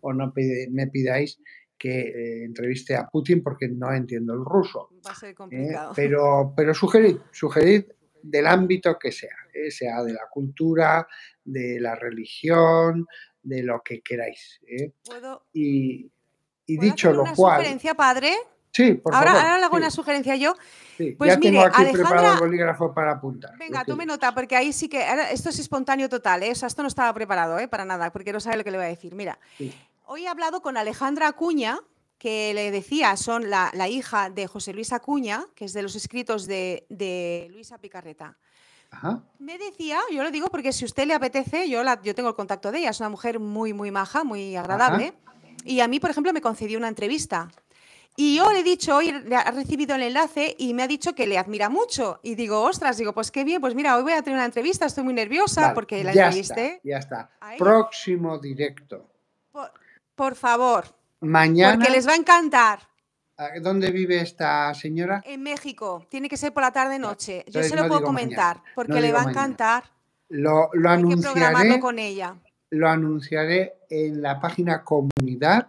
S2: o no me pidáis que eh, entreviste a Putin porque no entiendo el ruso. pero, pero sugerid, sugerid del ámbito que sea, sea de la cultura, de la religión, de lo que queráis. ¿eh? y, dicho hacer lo una sugerencia, padre? Sí, por ahora, favor. Ahora le hago una
S1: sugerencia yo.
S2: pues ya tengo aquí preparado el bolígrafo para apuntar. Venga, tome
S1: nota, porque ahí sí que. Esto es espontáneo total, ¿eh? esto no estaba preparado ¿eh? para nada, porque no sabe lo que le voy a decir. Mira, hoy he hablado con Alejandra Acuña, que le decía son la, hija de José Luis Acuña, que es de los escritos de, de Luisa Picarreta. Me decía, yo lo digo porque si usted le apetece, yo, la, yo tengo el contacto de ella, es una mujer muy, muy maja, muy agradable. Y a mí, por ejemplo, me concedió una entrevista. Y yo le he dicho, hoy ha recibido el enlace y me ha dicho que le admira mucho. Y digo, ostras, digo, pues qué bien, pues mira, hoy voy a tener una entrevista, estoy muy nerviosa porque la ya ya
S2: está. Próximo directo.
S1: Por, por favor.
S2: Mañana. Porque les va
S1: a encantar.
S2: Ah, ¿Dónde vive esta señora?
S1: En México. Tiene que ser por la tarde-noche. Yo se lo puedo comentar porque le va a encantar.
S2: Lo, lo anunciaré. con ella. Lo anunciaré en la página comunidad.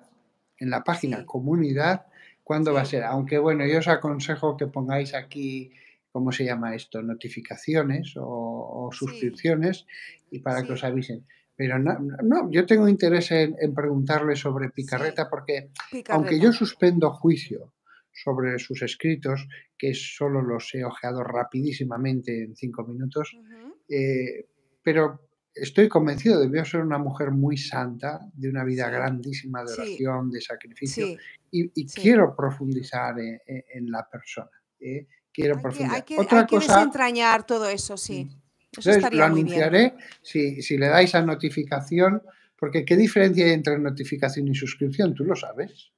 S2: En la página comunidad. ¿Cuándo va a ser? Aunque bueno, yo os aconsejo que pongáis aquí. ¿Cómo se llama esto? Notificaciones o, suscripciones y para que os avisen. Pero no, yo tengo interés en, preguntarle sobre Picarreta porque, aunque yo suspendo juicio sobre sus escritos, que solo los he ojeado rapidísimamente en cinco minutos, eh, pero estoy convencido, debió ser una mujer muy santa, de una vida grandísima de oración, de sacrificio, y, quiero profundizar en, la persona. ¿eh? Quiero hay profundizar. hay que
S1: desentrañar todo eso, sí lo anunciaré
S2: si, le dais a notificación, porque ¿qué diferencia hay entre notificación y suscripción? ¿Tú lo sabes?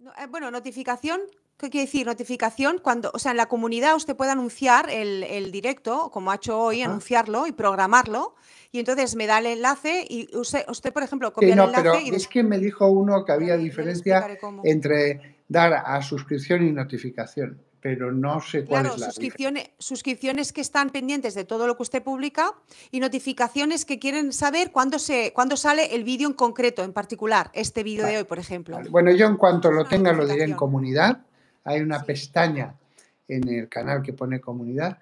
S1: Eh, bueno, notificación, ¿qué quiere decir? Notificación, cuando, o sea, en la comunidad usted puede anunciar el, directo, como ha hecho hoy, anunciarlo y programarlo, y entonces me da el enlace y usted, por ejemplo, copia el enlace. y es
S2: que me dijo uno que había diferencia entre dar a suscripción y notificación pero no sé cuál es la suscripciones,
S1: suscripciones que están pendientes de todo lo que usted publica y notificaciones que quieren saber cuándo, se, cuándo sale el vídeo en concreto, en particular, este vídeo de hoy, por ejemplo.
S2: Bueno, yo en cuanto lo tenga lo diré en comunidad. Hay una pestaña en el canal que pone comunidad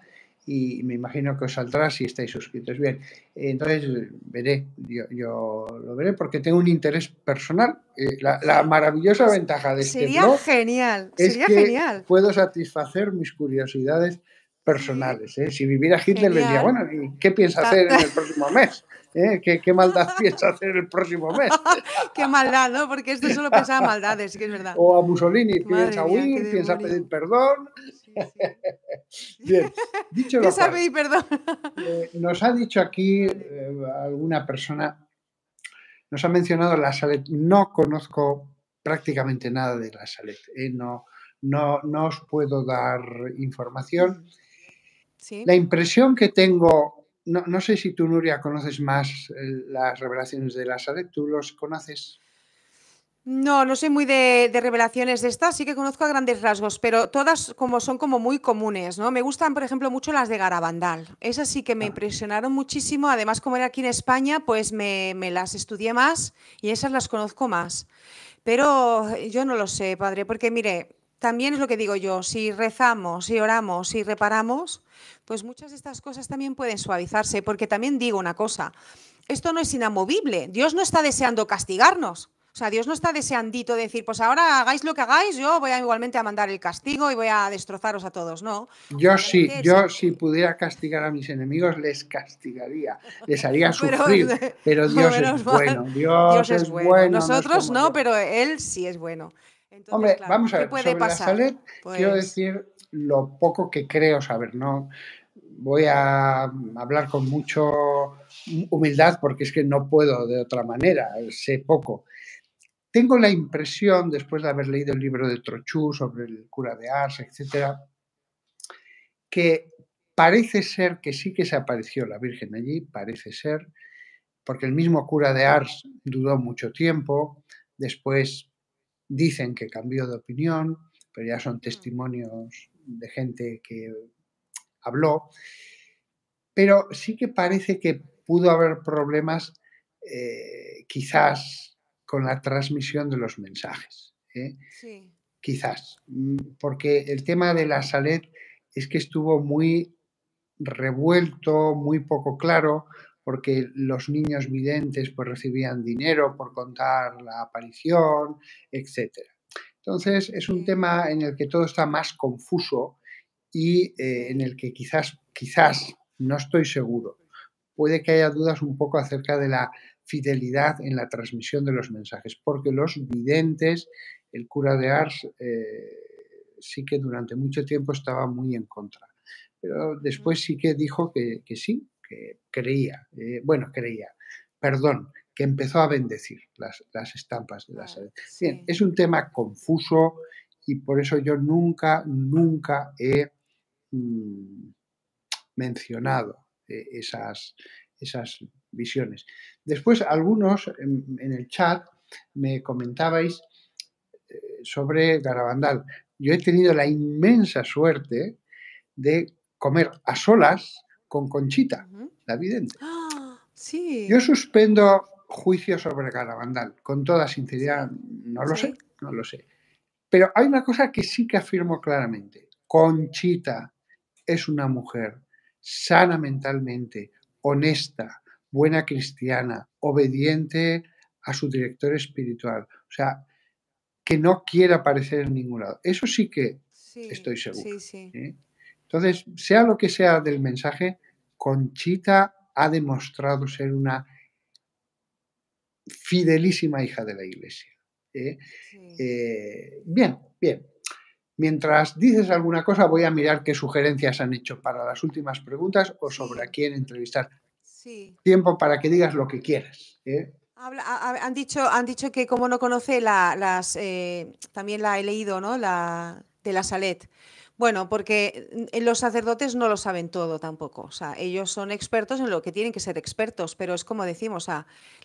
S2: y me imagino que os saldrá si estáis suscritos. Bien, entonces veré, yo, lo veré porque tengo un interés personal. Eh, la, maravillosa ventaja de este sería
S1: genial, es sería que genial.
S2: puedo satisfacer mis curiosidades personales. ¿eh? Si viviera Hitler, le diría, bueno, ¿qué piensa hacer en el próximo mes? ¿Eh? ¿Qué, maldad piensa hacer el próximo mes?
S1: qué maldad, ¿no? Porque esto solo pensaba maldades, que es verdad.
S2: O a Mussolini, piensa huir, piensa pedir perdón. Bien, dicho pedir perdón. Eh, nos ha dicho aquí eh, alguna persona, nos ha mencionado la Salet. No conozco prácticamente nada de la Salet. No, no, no os puedo dar información. La impresión que tengo no, sé si tú, Nuria, conoces más eh, las revelaciones de Lazaret, ¿tú los conoces?
S1: No, no soy muy de, revelaciones de estas, sí que conozco a grandes rasgos, pero todas como son como muy comunes, ¿no? Me gustan, por ejemplo, mucho las de Garabandal. Esas sí que me ah. impresionaron muchísimo. Además, como era aquí en España, pues me, me las estudié más y esas las conozco más. Pero yo no lo sé, padre, porque mire, también es lo que digo yo, si rezamos, si oramos, si reparamos, pues muchas de estas cosas también pueden suavizarse, porque también digo una cosa, esto no es inamovible, Dios no está deseando castigarnos. O sea, Dios no está deseandito de decir, pues ahora hagáis lo que hagáis, yo voy igualmente a mandar el castigo y voy a destrozaros a todos, ¿no?
S2: Yo sí, yo si pudiera castigar a mis enemigos, les castigaría, les haría sufrir, pero, Dios, es bueno, Dios, es bueno, Nosotros no pero Él sí es bueno. Hombre, vamos a ver, sobre la quiero pues decir lo poco que creo saber, ¿no? Voy a hablar con mucha humildad porque es que no puedo de otra manera, sé poco. Tengo la impresión, después de haber leído el libro de Trochu sobre el cura de Ars, etcétera, que parece ser que sí que se apareció la Virgen allí, parece ser, porque el mismo cura de Ars dudó mucho tiempo, después dicen que cambió de opinión, pero ya son testimonios de gente que habló. Pero sí que parece que pudo haber problemas eh, quizás con la transmisión de los mensajes. ¿eh? Sí. Quizás, mm, porque el tema de la Salet es que estuvo muy revuelto, muy poco claro, porque los niños videntes pues recibían dinero por contar la aparición, etc. Entonces es un tema en el que todo está más confuso y eh, en el que quizás, quizás, no estoy seguro, puede que haya dudas un poco acerca de la fidelidad en la transmisión de los mensajes, porque los videntes, el cura de Ars, eh, sí que durante mucho tiempo estaba muy en contra. Pero después sí que dijo que, que sí, que creía, eh, bueno, creía, perdón, que empezó a bendecir las, estampas de la ah, es un tema confuso y por eso yo nunca, nunca he mm, mencionado eh, esas, esas visiones. Después, algunos em, en, el chat me comentabais eh, sobre Garabandal. Yo he tenido la inmensa suerte de comer a solas con Conchita, la vidente. ¡Ah! sí. Yo suspendo juicio sobre Carabandal, con toda sinceridad, no lo sé, no lo sé. Pero hay una cosa que sí que afirmo claramente. Conchita es una mujer sana mentalmente, honesta, buena cristiana, obediente a su director espiritual. O sea, que no quiere aparecer en ningún lado. Eso sí que
S1: estoy seguro. Sí, sí. ¿eh?
S2: Entonces, sea lo que sea del mensaje, Conchita ha demostrado ser una fidelísima hija de la Iglesia. ¿eh? Eh, bien, bien. Mientras dices alguna cosa, voy a mirar qué sugerencias han hecho para las últimas preguntas o sobre a quién entrevistar. Tiempo para que digas lo que quieras. ¿eh?
S1: han, dicho, que como no conoce las, también la he leído, ¿no? La de la Salet bueno, porque eh, los sacerdotes no lo saben todo tampoco. O sea, ellos son expertos en lo que tienen que ser expertos, pero es como decimos,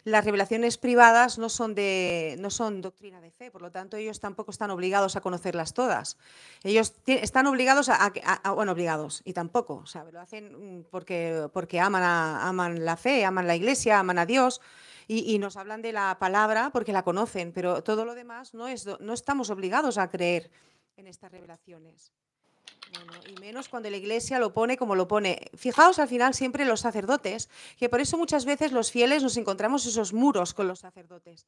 S1: las revelaciones privadas no son de, no son doctrina de fe, por lo tanto ellos tampoco están obligados a conocerlas todas. Ellos están obligados a, a, bueno, obligados y tampoco, o sea, lo hacen mm, porque porque aman aman la fe, aman la Iglesia, aman a Dios. Y, y, nos hablan de la palabra porque la conocen, pero todo lo demás no, es, no estamos obligados a creer en estas revelaciones y menos cuando la iglesia lo pone como lo pone. Fijaos al final siempre los sacerdotes, que por eso muchas veces los fieles nos encontramos esos muros con los sacerdotes.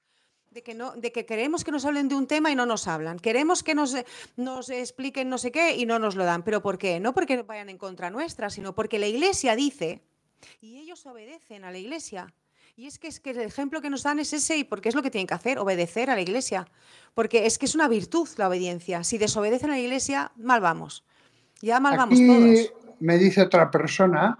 S1: De que, no, de que queremos que nos hablen de un tema y no nos hablan. Queremos que nos, nos expliquen no sé qué y no nos lo dan. ¿Pero por qué? No porque vayan en contra nuestra, sino porque la iglesia dice y ellos obedecen a la iglesia. Y es que, es que el ejemplo que nos dan es ese, y porque es lo que tienen que hacer, obedecer a la iglesia. Porque es que es una virtud la obediencia. Si desobedecen a la iglesia, mal vamos. Ya mal vamos todos.
S2: Me dice otra persona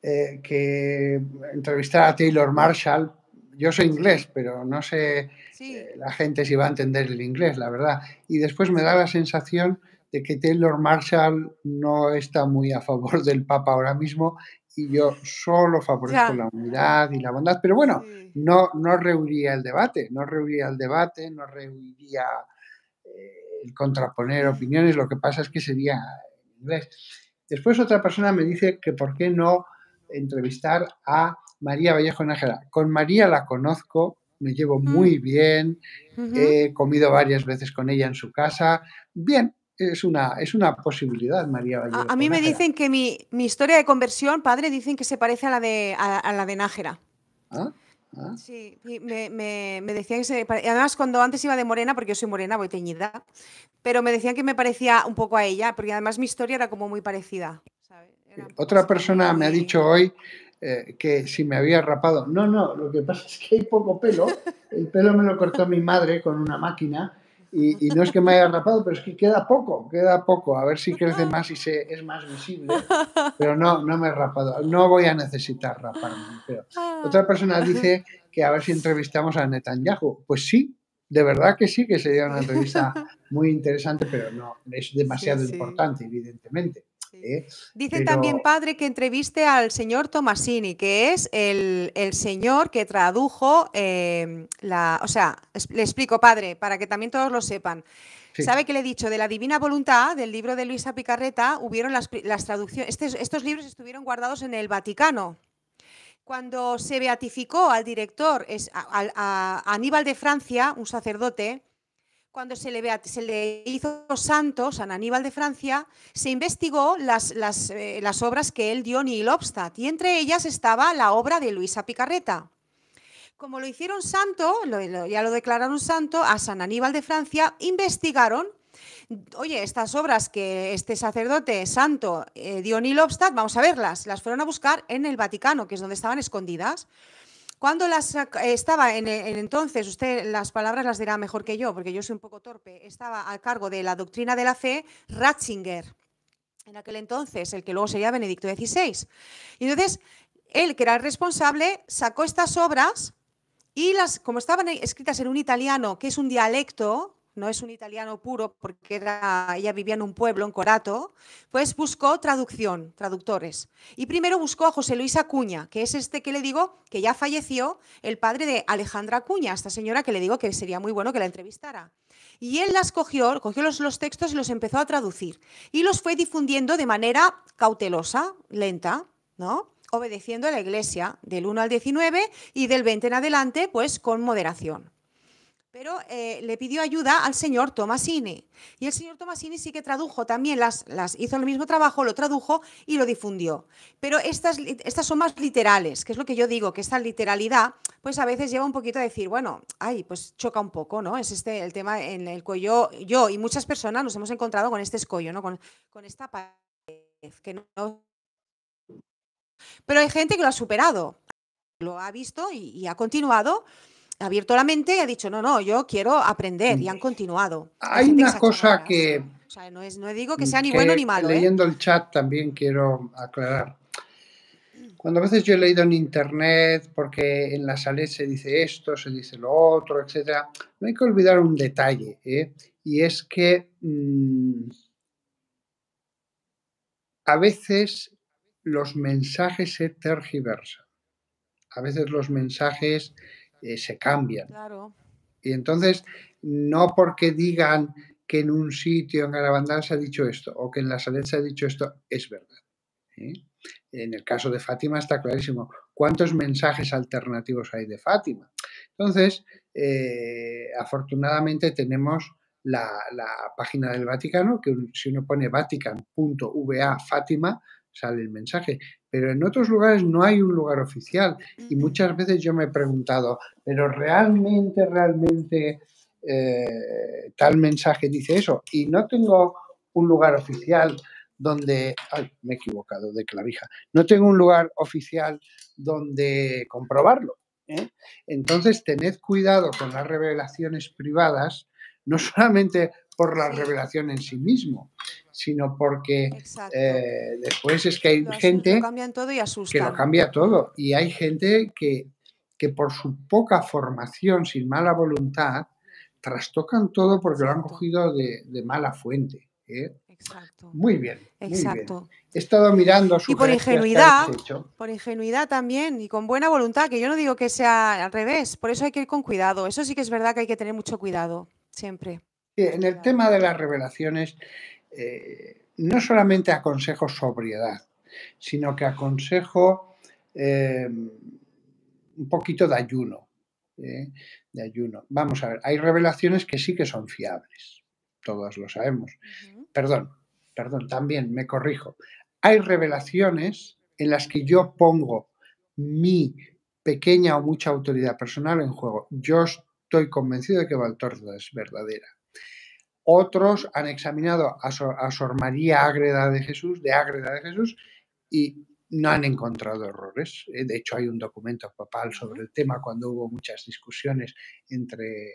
S2: eh, que entrevistara a Taylor Marshall. Yo soy inglés, pero no sé eh, la gente si va a entender el inglés, la verdad. Y después me da la sensación de que Taylor Marshall no está muy a favor del Papa ahora mismo y yo solo favorezco la unidad y la bondad. Pero bueno, mm. no, no el debate, no rehuiría el debate, no rehuiría eh, el contraponer opiniones, lo que pasa es que sería inglés. Después otra persona me dice que por qué no entrevistar a María Vallejo Nájera. Con María la conozco, me llevo muy mm. bien, he comido varias veces con ella en su casa. Bien, es una, es una posibilidad, María Vallejo. A, mí me dicen
S1: que mi, historia de conversión, padre, dicen que se parece a la de, a, la de Nájera. Ah, ah. Sí, me, decían que se parecía. Además, cuando antes iba de morena, porque yo soy morena, voy teñida, pero me decían que me parecía un poco a ella, porque además mi historia era como muy parecida.
S2: Otra persona me ha dicho hoy eh, que si me había rapado. No, no, lo que pasa es que hay poco pelo. El pelo me lo cortó mi madre con una máquina y, no es que me haya rapado, pero es que queda poco, queda poco. A ver si crece más y se, es más visible. Pero no, no me he rapado. No voy a necesitar raparme. Otra persona dice que a ver si entrevistamos a Netanyahu. Pues sí, de verdad que sí, que sería una entrevista muy interesante, pero no, es demasiado importante, evidentemente. ¿eh? Dice también,
S1: padre, que entreviste al señor Tomasini, que es el, señor que tradujo em, la. O sea, le explico, padre, para que también todos lo sepan. ¿Sabe que le he dicho? De la Divina Voluntad, del libro de Luisa Picarreta, hubieron las, traducciones. Este estos libros estuvieron guardados en el Vaticano. Cuando se beatificó al director, es, a Aníbal de Francia, un sacerdote, cuando se le, hizo santo, San Aníbal de Francia, se investigó las, eh, obras que él dio ni Lobstadt, y entre ellas estaba la obra de Luisa Picarreta. Como lo hicieron santo, ya lo declararon santo, a San Aníbal de Francia investigaron oye, estas obras que este sacerdote santo eh, dio ni Lobstadt, vamos a verlas, las fueron a buscar en el Vaticano, que es donde estaban escondidas. Cuando estaba en, el entonces, usted las palabras las dirá mejor que yo, porque yo soy un poco torpe, estaba a cargo de la doctrina de la fe Ratzinger, en aquel entonces, el que luego sería Benedicto XVI. Y entonces, él, que era el responsable, sacó estas obras y las, como estaban escritas en un italiano, que es un dialecto, no es un italiano puro porque ella vivía en un pueblo, en Corato, pues buscó traducción, traductores. Y primero buscó a José Luis Acuña, que es este que le digo, que ya falleció, el padre de Alejandra Acuña, esta señora que le digo que sería muy bueno que la entrevistara. Y él las cogió, cogió los, textos y los empezó a traducir. Y los fue difundiendo de manera cautelosa, lenta, ¿no? obedeciendo a la Iglesia del 1 al 19 y del 20 en adelante, pues con moderación pero eh, le pidió ayuda al señor Tomasini. Y el señor Tomasini sí que tradujo también, las, las hizo el mismo trabajo, lo tradujo y lo difundió. Pero estas, estas son más literales, que es lo que yo digo, que esta literalidad, pues a veces lleva un poquito a decir, bueno, ay, pues choca un poco, ¿no? Es este el tema en el cual yo, y muchas personas nos hemos encontrado con este escollo, ¿no? Con, con esta pared que Pero hay gente que lo ha superado, lo ha visto y, y ha continuado abierto la mente y ha dicho, no, no, yo quiero aprender y mm. han continuado. Hay
S2: una cosa que...
S1: no, digo que sea ni bueno ni malo. ¿eh? Leyendo
S2: el chat también quiero aclarar. Cuando a veces yo he leído en internet, porque en la sala se dice esto, se dice lo otro, etc., no hay que olvidar un detalle, ¿eh? y es que mm, a veces los mensajes se tergiversan. A veces los mensajes eh, se cambian. Y entonces, no porque digan que en un sitio en Garabandal se ha dicho esto o que en la Salet se ha dicho esto, es verdad. ¿eh? En el caso de Fátima está clarísimo. ¿Cuántos mensajes alternativos hay de Fátima? Entonces, eh, afortunadamente tenemos la, la, página del Vaticano, que si uno pone vatican.va Fátima, sale el mensaje. Pero en otros lugares no hay un lugar oficial y muchas veces yo me he preguntado, pero realmente, realmente eh, tal mensaje dice eso y no tengo un lugar oficial donde, ay, me he equivocado de clavija, no tengo un lugar oficial donde comprobarlo. ¿eh? Entonces, tened cuidado con las revelaciones privadas, no solamente por la revelación en sí mismo, sino porque eh, después es que hay gente
S1: todo y que lo cambia
S2: todo. Y hay gente que, que por su poca formación, sin mala voluntad, trastocan todo porque lo han cogido de, mala fuente. ¿eh? Exacto. Muy bien. Exacto. He estado mirando su Y por ingenuidad,
S1: por ingenuidad también y con buena voluntad, que yo no digo que sea al revés, por eso hay que ir con cuidado. Eso sí que es verdad que hay que tener mucho cuidado, siempre.
S2: en el tema de las revelaciones, eh, no solamente aconsejo sobriedad, sino que aconsejo eh, un poquito de ayuno. ¿eh? de ayuno. Vamos a ver, hay revelaciones que sí que son fiables, todos lo sabemos. Perdón, perdón, también me corrijo. Hay revelaciones en las que yo pongo mi pequeña o mucha autoridad personal en juego. Yo estoy convencido de que Valtorda es verdadera. Otros han examinado a Sor, María Ágreda de Jesús, de Ágreda de Jesús, y no han encontrado errores. Eh, de hecho, hay un documento papal sobre el tema cuando hubo muchas discusiones entre,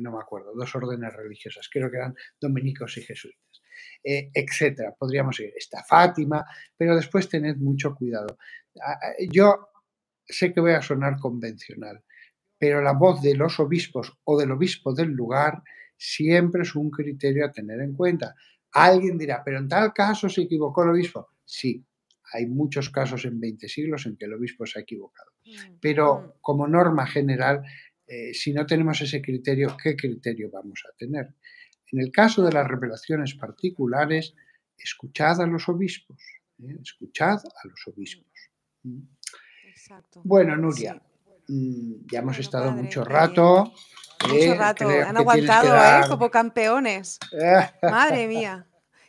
S2: no me acuerdo, dos órdenes religiosas, creo que eran dominicos y jesuitas, eh, etcétera. Podríamos ir, está Fátima, pero después tened mucho cuidado. Ah, ah, yo sé que voy a sonar convencional, pero la voz de los obispos o del obispo del lugar siempre es un criterio a tener en cuenta. Alguien dirá, pero en tal caso se equivocó el obispo. Sí, hay muchos casos en 20 siglos en que el obispo se ha equivocado. Mm, pero mm. como norma general, eh, si no tenemos ese criterio, ¿qué criterio vamos a tener? En el caso de las revelaciones particulares, escuchad a los obispos, ¿eh? escuchad a los obispos. Mm. Bueno, Nuria, ya hemos estado mucho eh, rato. Mucho rato. Han aguantado, ¿eh? Como
S1: campeones.
S2: Madre
S1: mía.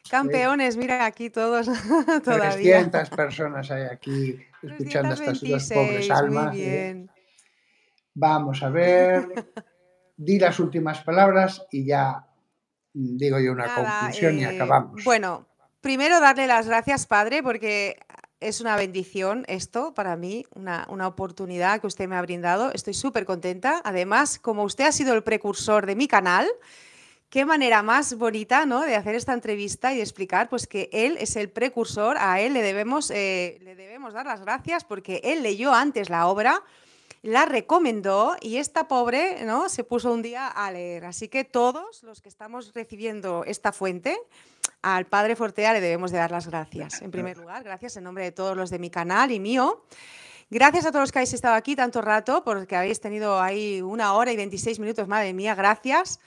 S1: Campeones, mira aquí todos todavía.
S2: 300 personas hay aquí escuchando estas dos pobres almas. ¿eh? Vamos a ver. Di las últimas palabras y ya digo yo una conclusión y eh, acabamos.
S1: Bueno, primero darle las gracias, padre, porque es una bendición esto para mí, una, oportunidad que usted me ha brindado. Estoy súper contenta. Además, como usted ha sido el precursor de mi canal, qué manera más bonita ¿no? de hacer esta entrevista y explicar pues, que él es el precursor, a él le debemos, eh, le debemos dar las gracias porque él leyó antes la obra la recomendó y esta pobre ¿no? se puso un día a leer. Así que todos los que estamos recibiendo esta fuente, al padre Fortea le debemos de dar las gracias. En primer lugar, gracias en nombre de todos los de mi canal y mío. Gracias a todos los que habéis estado aquí tanto rato, porque habéis tenido ahí una hora y 26 minutos, madre mía, gracias.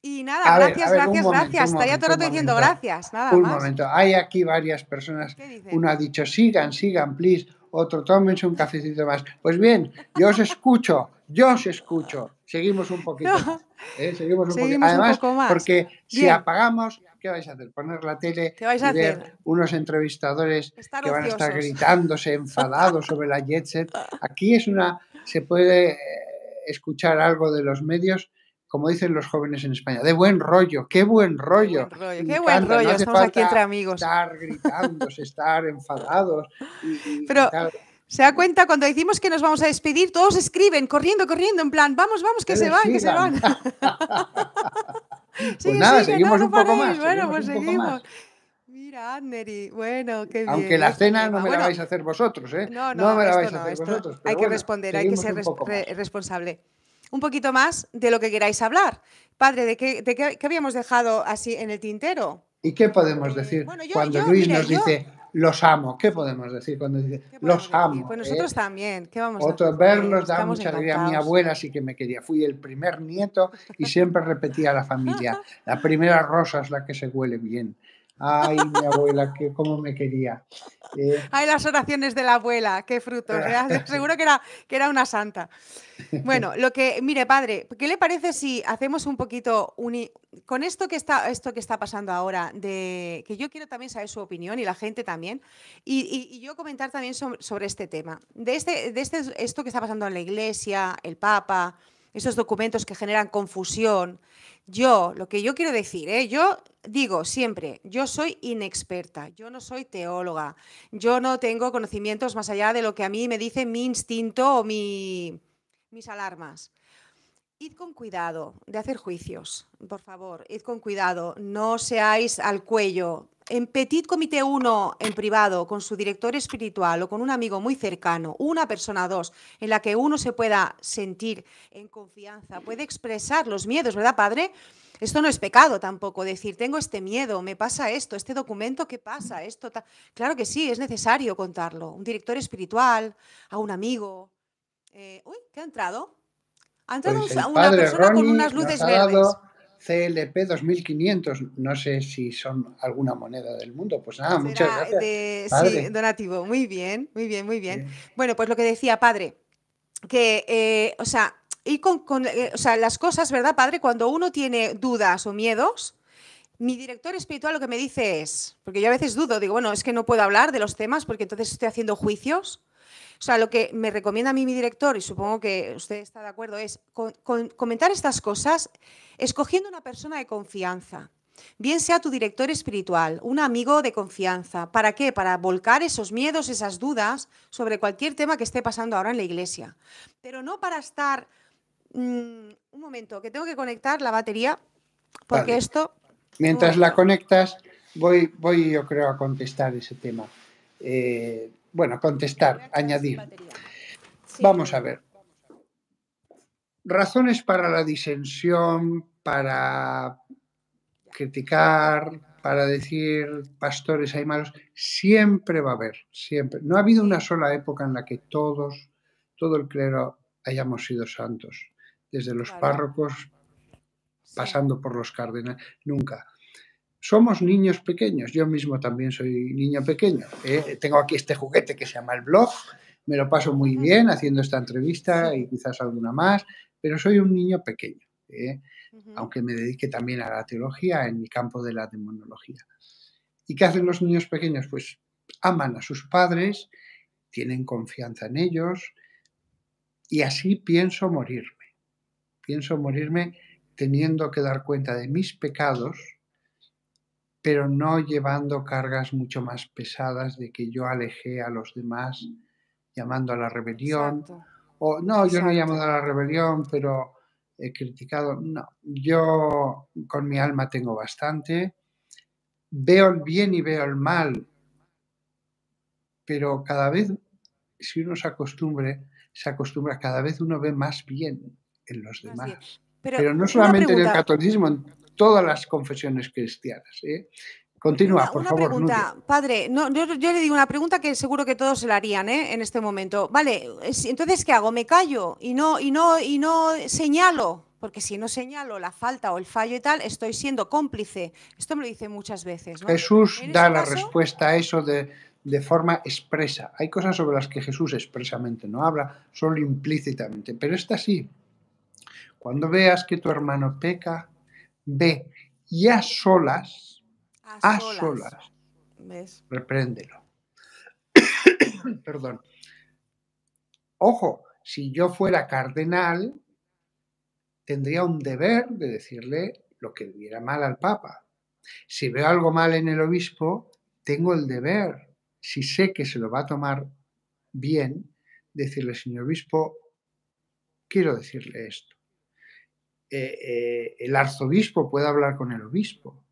S1: Y nada, gracias, gracias, gracias. Estaría todo el rato diciendo gracias, nada un más. momento,
S2: hay aquí varias personas. Uno ha dicho, sigan, sigan, please otro, tómense un cafecito más. Pues bien, yo os escucho, yo os escucho. Seguimos un poquito. ¿eh? Seguimos un Además, porque si apagamos, ¿qué vais a hacer? Poner la tele a ver unos entrevistadores que van a estar gritándose, enfadados sobre la jet set. Aquí es una, se puede eh, escuchar algo de los medios como dicen los jóvenes en España, de buen rollo, qué buen rollo. Qué buen rollo, estamos aquí entre amigos. Estar gritándose, estar enfadados. Pero...
S1: Se da cuenta cuando decimos que nos vamos a despedir, todos escriben corriendo, corriendo, en plan, vamos, vamos, que, se van, que se van.
S2: pues nada, seguimos pues un poco más. Bueno, pues seguimos.
S1: Mira, Annery, bueno, qué bien. Aunque la cena no me la vais
S2: a hacer vosotros, ¿eh? No, no, no me la vais a hacer vosotros. Hay que responder, hay que ser
S1: responsable un poquito más de lo que queráis hablar. Padre, ¿de qué, habíamos dejado así en el tintero?
S2: ¿Y qué podemos eh, decir cuando Luis nos dice los amo? ¿Qué podemos decir cuando dice los amo? Pues eh, nosotros
S1: también. ¿Qué vamos a
S2: verlos da mucha alegría. Mi abuela sí que me quería. Fui el primer nieto y siempre repetía a la familia: la primera rosa es la que se huele bien. Ay, mi abuela, que cómo me quería. Eh,
S1: Ay, las oraciones de la abuela, qué frutos. Seguro que era, que era una santa. Bueno, lo que, mire, padre, ¿qué le parece si hacemos un poquito con esto que está, esto que está pasando ahora, de que yo quiero también saber su opinión y la gente también, y, yo comentar también sobre, este tema, de este, este, esto que está pasando en la iglesia, el Papa, esos documentos que generan confusión yo, lo que yo quiero decir, ¿eh? yo digo siempre, yo soy inexperta, yo no soy teóloga, yo no tengo conocimientos más allá de lo que a mí me dice mi instinto o mis alarmas. Id con cuidado de hacer juicios, por favor, id con cuidado, no seáis al cuello, en Petit Comité 1 en privado, con su director espiritual o con un amigo muy cercano, una persona, dos, en la que uno se pueda sentir en confianza, puede expresar los miedos, ¿verdad, padre? Esto no es pecado tampoco, decir, tengo este miedo, me pasa esto, este documento, ¿qué pasa? Esto, claro que sí, es necesario contarlo. Un director espiritual, a un amigo. Eh, uy, ¿qué ha entrado? Ha entrado pues una persona con unas luces verdes.
S2: CLP 2500. No sé si son alguna moneda del mundo. Pues ah, muchas gracias. sí,
S1: donativo. Muy bien, muy bien, muy bien. Bueno, pues lo que decía, padre, que, eh, o sea, y con, eh, o sea, las cosas, ¿verdad, padre? Cuando uno tiene dudas o miedos, mi director espiritual lo que me dice es, porque yo a veces dudo, digo, bueno, es que no puedo hablar de los temas porque entonces estoy haciendo juicios. O sea, lo que me recomienda a mí mi director, y supongo que usted está de acuerdo, es comentar estas cosas escogiendo una persona de confianza. Bien sea tu director espiritual, un amigo de confianza. ¿Para qué? Para volcar esos miedos, esas dudas sobre cualquier tema que esté pasando ahora en la iglesia. Pero no para estar... Mm, un momento, que tengo que conectar la batería, porque esto...
S2: Mientras la conectas, voy, voy yo creo a contestar ese tema. Eh, bueno, contestar, añadir. Vamos a ver. Razones para la disensión, para criticar, para decir pastores hay malos, siempre va a haber, siempre. No ha habido una sola época en la que todos, todo el clero hayamos sido santos, desde los párrocos pasando por los cardenales, nunca somos niños pequeños. Yo mismo también soy niño pequeño. ¿eh? tengo aquí este juguete que se llama el blog. Me lo paso muy bien haciendo esta entrevista y quizás alguna más, pero soy un niño pequeño, ¿eh? aunque me dedique también a la teología en mi campo de la demonología. ¿Y qué hacen los niños pequeños? Pues aman a sus padres, tienen confianza en ellos y así pienso morirme. Pienso morirme teniendo que dar cuenta de mis pecados, pero no llevando cargas mucho más pesadas de que yo alejé a los demás mm. llamando a la rebelión. O no, yo no he llamado a la rebelión, pero he criticado. No, yo con mi alma tengo bastante. Veo el bien y veo el mal, pero cada vez, si uno se acostumbre, se acostumbra, cada vez uno ve más bien en los demás. Pero, no solamente en el catolicismo, todas las confesiones cristianas. ¿eh? Continúa, por una favor. Pregunta,
S1: padre, no, yo, le digo una pregunta que seguro que todos se la harían ¿eh? en este momento. Vale, entonces ¿qué hago? ¿Me callo y no, y no, y no señalo? Porque si no señalo la falta o el fallo y tal, estoy siendo cómplice. Esto me lo dice muchas veces. Jesús da la
S2: respuesta a eso de, de forma expresa. Hay cosas sobre las que Jesús expresamente no habla, solo implícitamente, pero esta sí. Cuando veas que tu hermano peca, B. Y a solas, a, solas, repréndelo. Perdón. Ojo, si yo fuera cardenal, tendría un deber de decirle lo que viera mal al Papa. Si veo algo mal en el obispo, tengo el deber, si sé que se lo va a tomar bien, decirle, señor obispo, quiero decirle esto. Eh, el arzobispo puede hablar con el obispo.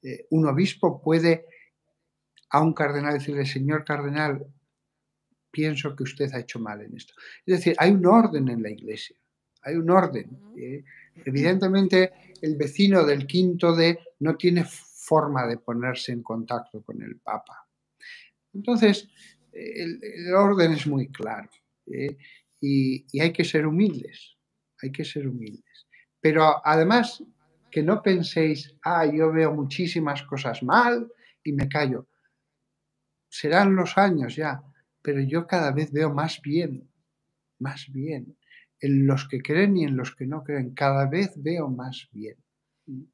S2: Eh, un obispo puede a un cardenal decirle, señor cardenal, pienso que usted ha hecho mal en esto. Es decir, hay un orden en la iglesia, hay un orden. Eh. evidentemente, el vecino del quinto D no tiene forma de ponerse en contacto con el Papa. Entonces, el, orden es muy claro y hay que ser humildes, hay que ser humildes. Pero además, que no penséis, ah, yo veo muchísimas cosas mal y me callo. Serán los años ya, pero yo cada vez veo más bien, más bien, en los que creen y en los que no creen, cada vez veo más bien.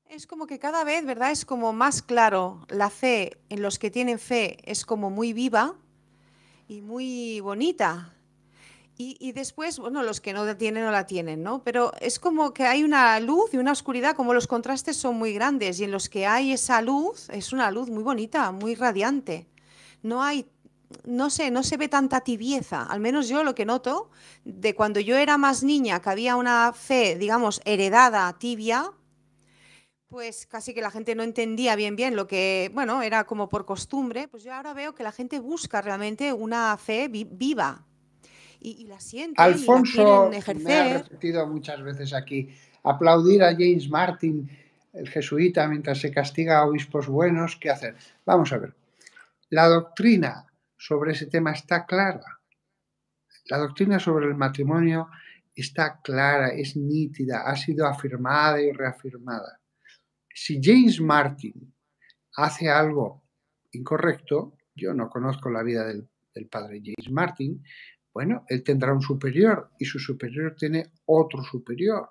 S1: Es como que cada vez, ¿verdad? Es como más claro. La fe en los que tienen fe es como muy viva y muy bonita. Y, después, bueno, los que no la tienen no la tienen, ¿no? Pero es como que hay una luz y una oscuridad, como los contrastes son muy grandes y en los que hay esa luz, es una luz muy bonita, muy radiante. No hay, no sé, no se ve tanta tibieza, al menos yo lo que noto de cuando yo era más niña, que había una fe, digamos, heredada, tibia, pues casi que la gente no entendía bien bien lo que, bueno, era como por costumbre, pues yo ahora veo que la gente busca realmente una fe viva, la Alfonso, me ha
S2: repetido muchas veces aquí, aplaudir a James Martin, el jesuita, mientras se castiga a obispos buenos, ¿qué hacer? Vamos a ver, la doctrina sobre ese tema está clara. La doctrina sobre el matrimonio está clara, es nítida, ha sido afirmada y reafirmada. Si James Martin hace algo incorrecto, yo no conozco la vida del padre James Martin, bueno, él tendrá un superior y su superior tiene otro superior.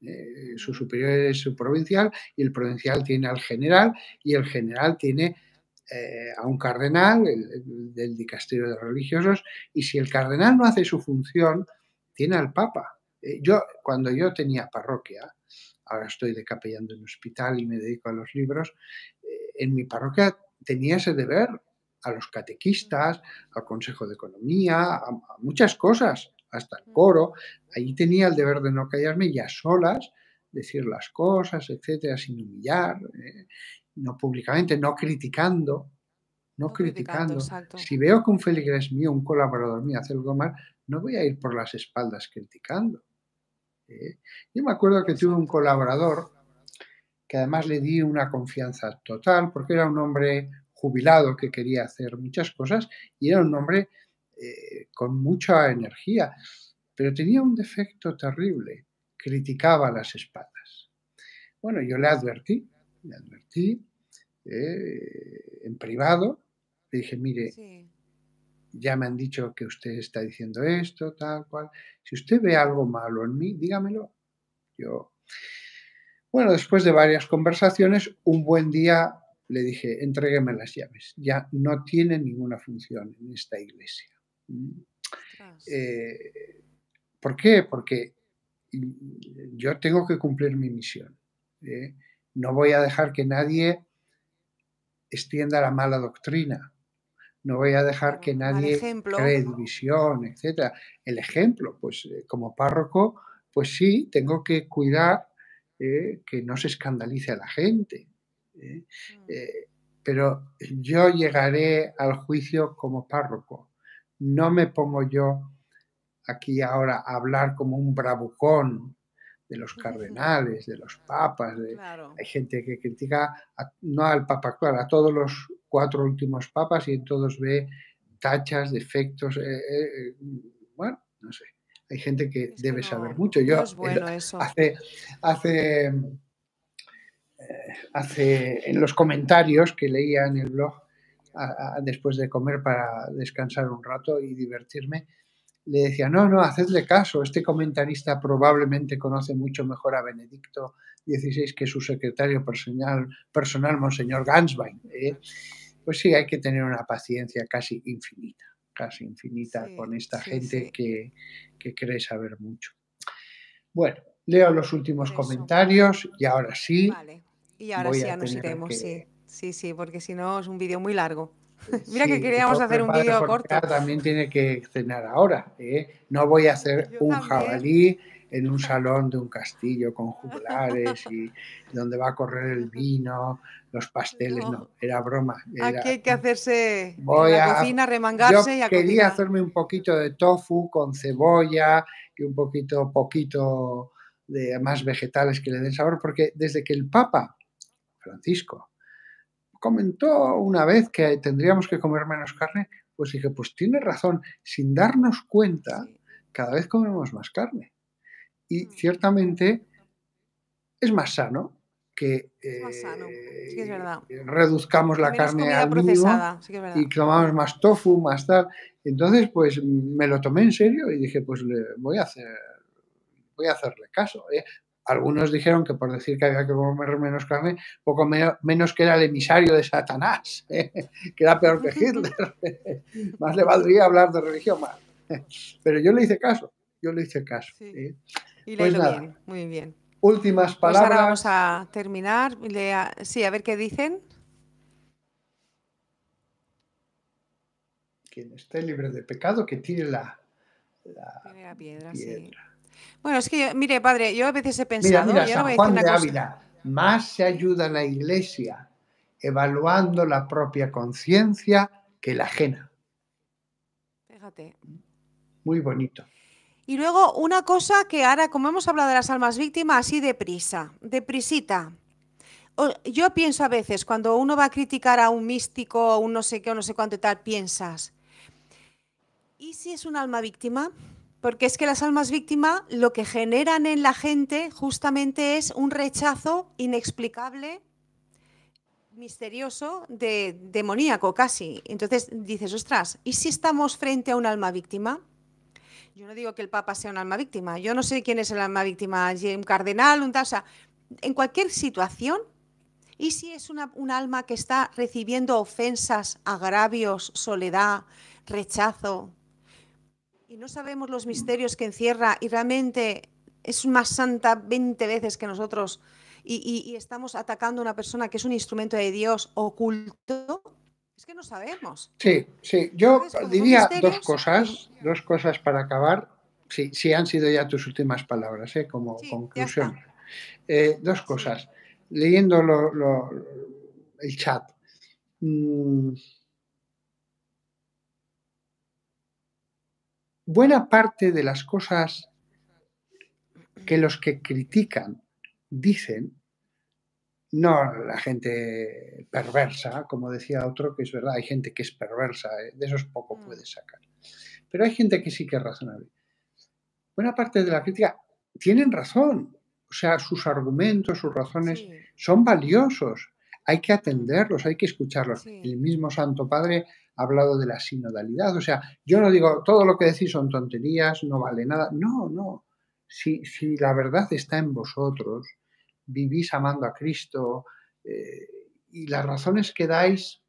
S2: Eh, su superior es su provincial y el provincial tiene al general y el general tiene eh, a un cardenal del dicasterio de religiosos y si el cardenal no hace su función, tiene al papa. Eh, yo, cuando yo tenía parroquia, ahora estoy decapellando en hospital y me dedico a los libros, en mi parroquia tenía ese deber a los catequistas, al Consejo de Economía, a, muchas cosas, hasta el coro. Allí tenía el deber de no callarme y a solas decir las cosas, etcétera, sin humillar, eh, no públicamente, no criticando, no, criticando. si veo que un feligres mío, un colaborador mío hace algo mal, no voy a ir por las espaldas criticando. Eh. Yo me acuerdo que tuve un colaborador que además le di una confianza total porque era un hombre jubilado que quería hacer muchas cosas y era un hombre eh, con mucha energía, pero tenía un defecto terrible, criticaba las espadas. Bueno, yo le advertí, le advertí eh, en privado, le dije, mire, ya me han dicho que usted está diciendo esto, tal cual, si usted ve algo malo en mí, dígamelo. Yo, bueno, después de varias conversaciones, un buen día le dije, entrégueme las llaves, ya no tiene ninguna función en esta iglesia. Eh, ¿Por qué? Porque yo tengo que cumplir mi misión. ¿eh? No voy a dejar que nadie extienda la mala doctrina. No voy a dejar que nadie cree división, etc. El ejemplo, pues eh, como párroco, pues sí, tengo que cuidar que no se escandalice a la gente. ¿eh? Mm. Eh, pero yo llegaré al juicio como párroco. No me pongo yo aquí ahora a hablar como un bravucón de los cardenales, de los papas. Hay gente que critica no al papa claro, a todos los cuatro últimos papas y en todos ve tachas, defectos. Eh, mm, bueno, no sé hay gente que debe saber mucho. Yo hace, hace eh, hace en los comentarios que leía en el blog después de comer para descansar un rato y divertirme, le decía, no, no, hacedle caso, este comentarista probablemente conoce mucho mejor a Benedicto XVI que su secretario personal, personal Monseñor Ganswein. ¿eh? Pues sí, hay que tener una paciencia casi infinita, casi infinita con esta gente Que, cree saber mucho. Bueno, leo los últimos comentarios y ahora sí,
S1: y ahora sí, ya nos iremos, sí. Sí, sí, porque si no es un vídeo muy largo. Mira que queríamos hacer un vídeo corto.
S2: También tiene que cenar ahora. ¿eh? No voy a hacer un jabalí en un salón de un castillo con jugulares y donde va a correr el vino, los pasteles. No, era broma. Aquí hay
S1: que hacerse la cocina, remangarse y a Quería
S2: hacerme un poquito de tofu con cebolla y un poquito, poquito de más vegetales que le den sabor, porque desde que el Papa Francisco. Comentó una vez que tendríamos que comer menos carne, pues dije, pues tiene razón, sin darnos cuenta, cada vez comemos más carne. Y mm. ciertamente es más sano que, eh, eh, reduzcamos la carne al mínimo y tomamos más tofu, más tal. Entonces, pues me lo tomé en serio y dije, pues le voy a hacer voy a hacerle caso. Eh" algunos dijeron que por decir que había que comer menos carne, poco menos que era el emisario de Satanás, que era peor que Hitler. más le valdría hablar de religión más. Pero yo le hice caso, yo le hice caso. ¿eh? Y pues Bien, muy bien. Últimas pues palabras. ahora vamos
S1: a terminar. Sí, a ver qué dicen.
S2: Quien esté libre de pecado, que tire la, piedra. piedra. Sí.
S1: Bueno, es que, mire, padre, yo a veces he pensado... Juan de Ávila,
S2: más se ayuda en la Iglesia evaluando la propia conciencia que la ajena. Fíjate. Muy bonito.
S1: Y luego una cosa que ahora, como hemos hablado de las almas víctimas, así deprisa, deprisita. Yo pienso a veces, cuando uno va a criticar a un místico, o un no sé qué o no sé cuánto y tal, piensas, ¿y si es un alma víctima? porque es que las almas víctimas lo que generan en la gente justamente es un rechazo inexplicable, misterioso, demoníaco casi. Entonces dices, ostras, ¿y si estamos frente a un alma víctima? Yo no digo que el Papa sea un alma víctima, yo no sé quién es el alma víctima, un cardenal, un tal, en cualquier situación, ¿y si es un alma que está recibiendo ofensas, agravios, soledad, rechazo, y no sabemos los misterios que encierra y realmente es más santa 20 veces que nosotros y, estamos atacando a una persona que es un instrumento de Dios oculto, es que no sabemos.
S2: Sí, sí, yo diría dos cosas, pues dos cosas para acabar, si sí, sí han sido ya tus últimas palabras, ¿eh? como conclusión. Eh, dos cosas, leyendo lo, el chat. Mm, buena parte de las cosas que los que critican dicen, no la gente perversa, como decía otro, que es verdad, hay gente que es perversa, eh, de esos poco mm. puede sacar. Pero hay gente que sí que es razonable. Buena parte de la crítica tienen razón, o sea, sus argumentos, sus razones son valiosos, hay que atenderlos, mm. hay que escucharlos. El mismo Santo Padre hablado de la sinodalidad. O sea, yo no digo, todo lo que decís son tonterías, no vale nada. No, no. Si, si la verdad está en vosotros, vivís amando a Cristo eh, y las razones que dais,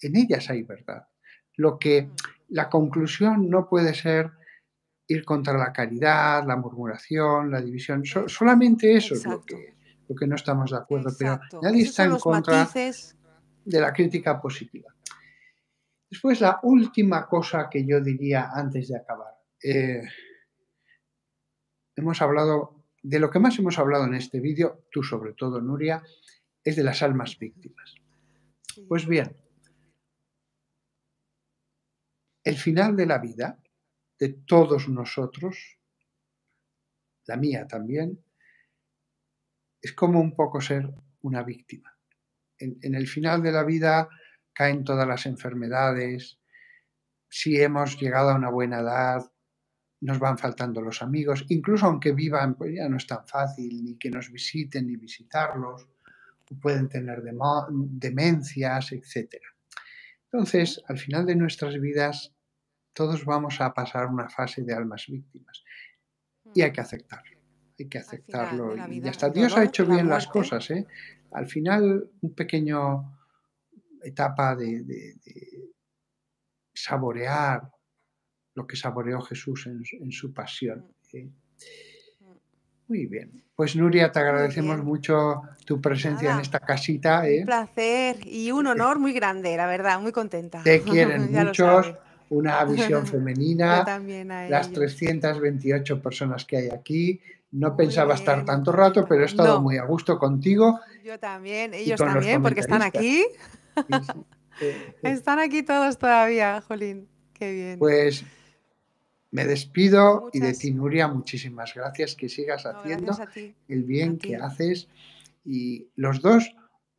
S2: en ellas hay verdad. Lo que la conclusión no puede ser ir contra la caridad, la murmuración, la división. solamente eso es lo que, no estamos de acuerdo, pero nadie está en contra de la crítica positiva. Después, la última cosa que yo diría antes de acabar. Eh, hemos hablado, de lo que más hemos hablado en este vídeo, tú sobre todo, Nuria, es de las almas víctimas. Pues bien, el final de la vida de todos nosotros, la mía también, es como un poco ser una víctima. en el final de la vida caen todas las enfermedades, si hemos llegado a una buena edad, nos van faltando los amigos, incluso aunque vivan, pues ya no es tan fácil ni que nos visiten ni visitarlos, pueden tener demencias, etc. Entonces, al final de nuestras vidas, todos vamos a pasar una fase de almas víctimas y hay que aceptarlo. Hay que aceptarlo. y hasta Dios ha hecho bien las cosas. ¿eh? Al final, un pequeño etapa de, saborear lo que saboreó Jesús en, su pasión. Mm. Muy bien. Pues Nuria, te agradecemos mucho tu presencia en esta casita. ¿eh? Un
S1: placer y un honor muy grande, la verdad, muy contenta. Te quieren muchos,
S2: una visión femenina, las 328 personas que hay aquí. No pensaba estar tanto rato, pero he estado muy a gusto contigo.
S1: Yo también, ellos también, porque están aquí. Están aquí todos todavía, Jolín. Qué
S2: bien. Pues me despido y de ti, Nuria, muchísimas gracias que sigas haciendo el bien que haces. Y los dos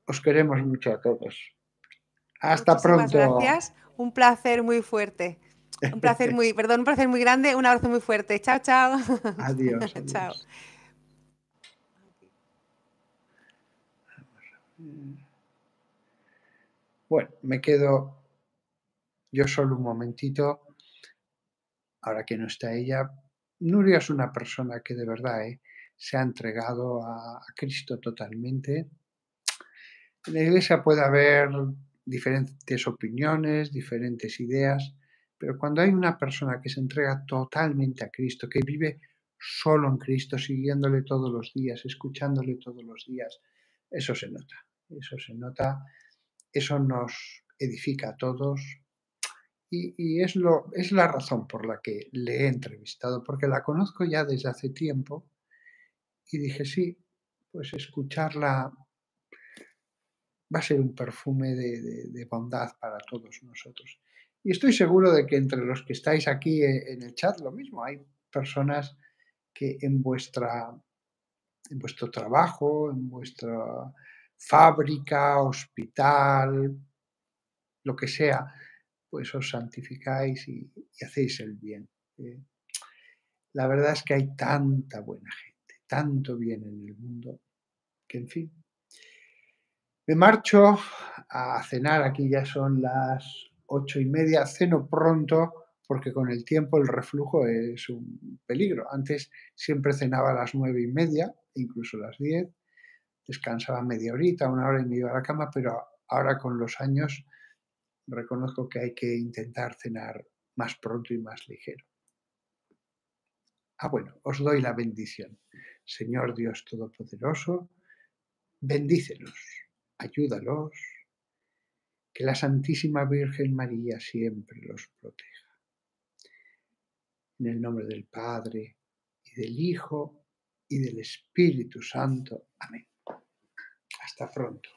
S2: os queremos mucho a todos. Hasta pronto. Muchas
S1: Gracias. Un placer muy fuerte.
S2: Un placer muy,
S1: perdón, un placer muy grande. Un abrazo muy fuerte. Chao, chao. Adiós. adiós. chao.
S2: Bueno, me quedo yo solo un momentito, ahora que no está ella. Nuria es una persona que de verdad ¿eh? se ha entregado a, a Cristo totalmente. En la iglesia puede haber diferentes opiniones, diferentes ideas, pero cuando hay una persona que se entrega totalmente a Cristo, que vive solo en Cristo, siguiéndole todos los días, escuchándole todos los días, eso se nota, eso se nota eso nos edifica a todos y, es, lo, es la razón por la que le he entrevistado, porque la conozco ya desde hace tiempo y dije, sí, pues escucharla va a ser un perfume de, de, bondad para todos nosotros. Y estoy seguro de que entre los que estáis aquí eh, en el chat lo mismo, hay personas que en, vuestra, en vuestro trabajo, en vuestra fábrica, hospital, lo que sea, pues os santificáis y, hacéis el bien. Eh. La verdad es que hay tanta buena gente, tanto bien en el mundo, que en fin. Me marcho a cenar, aquí ya son las ocho y media, ceno pronto porque con el tiempo el reflujo es un peligro. Antes siempre cenaba a las nueve y media, incluso a las diez, descansaba media horita, una hora y medio a la cama, pero ahora con los años reconozco que hay que intentar cenar más pronto y más ligero. Ah, bueno, os doy la bendición. Señor Dios Todopoderoso, bendícelos, ayúdalos, que la Santísima Virgen María siempre los proteja. En el nombre del Padre, y del Hijo, y del Espíritu Santo. Amén. Está pronto.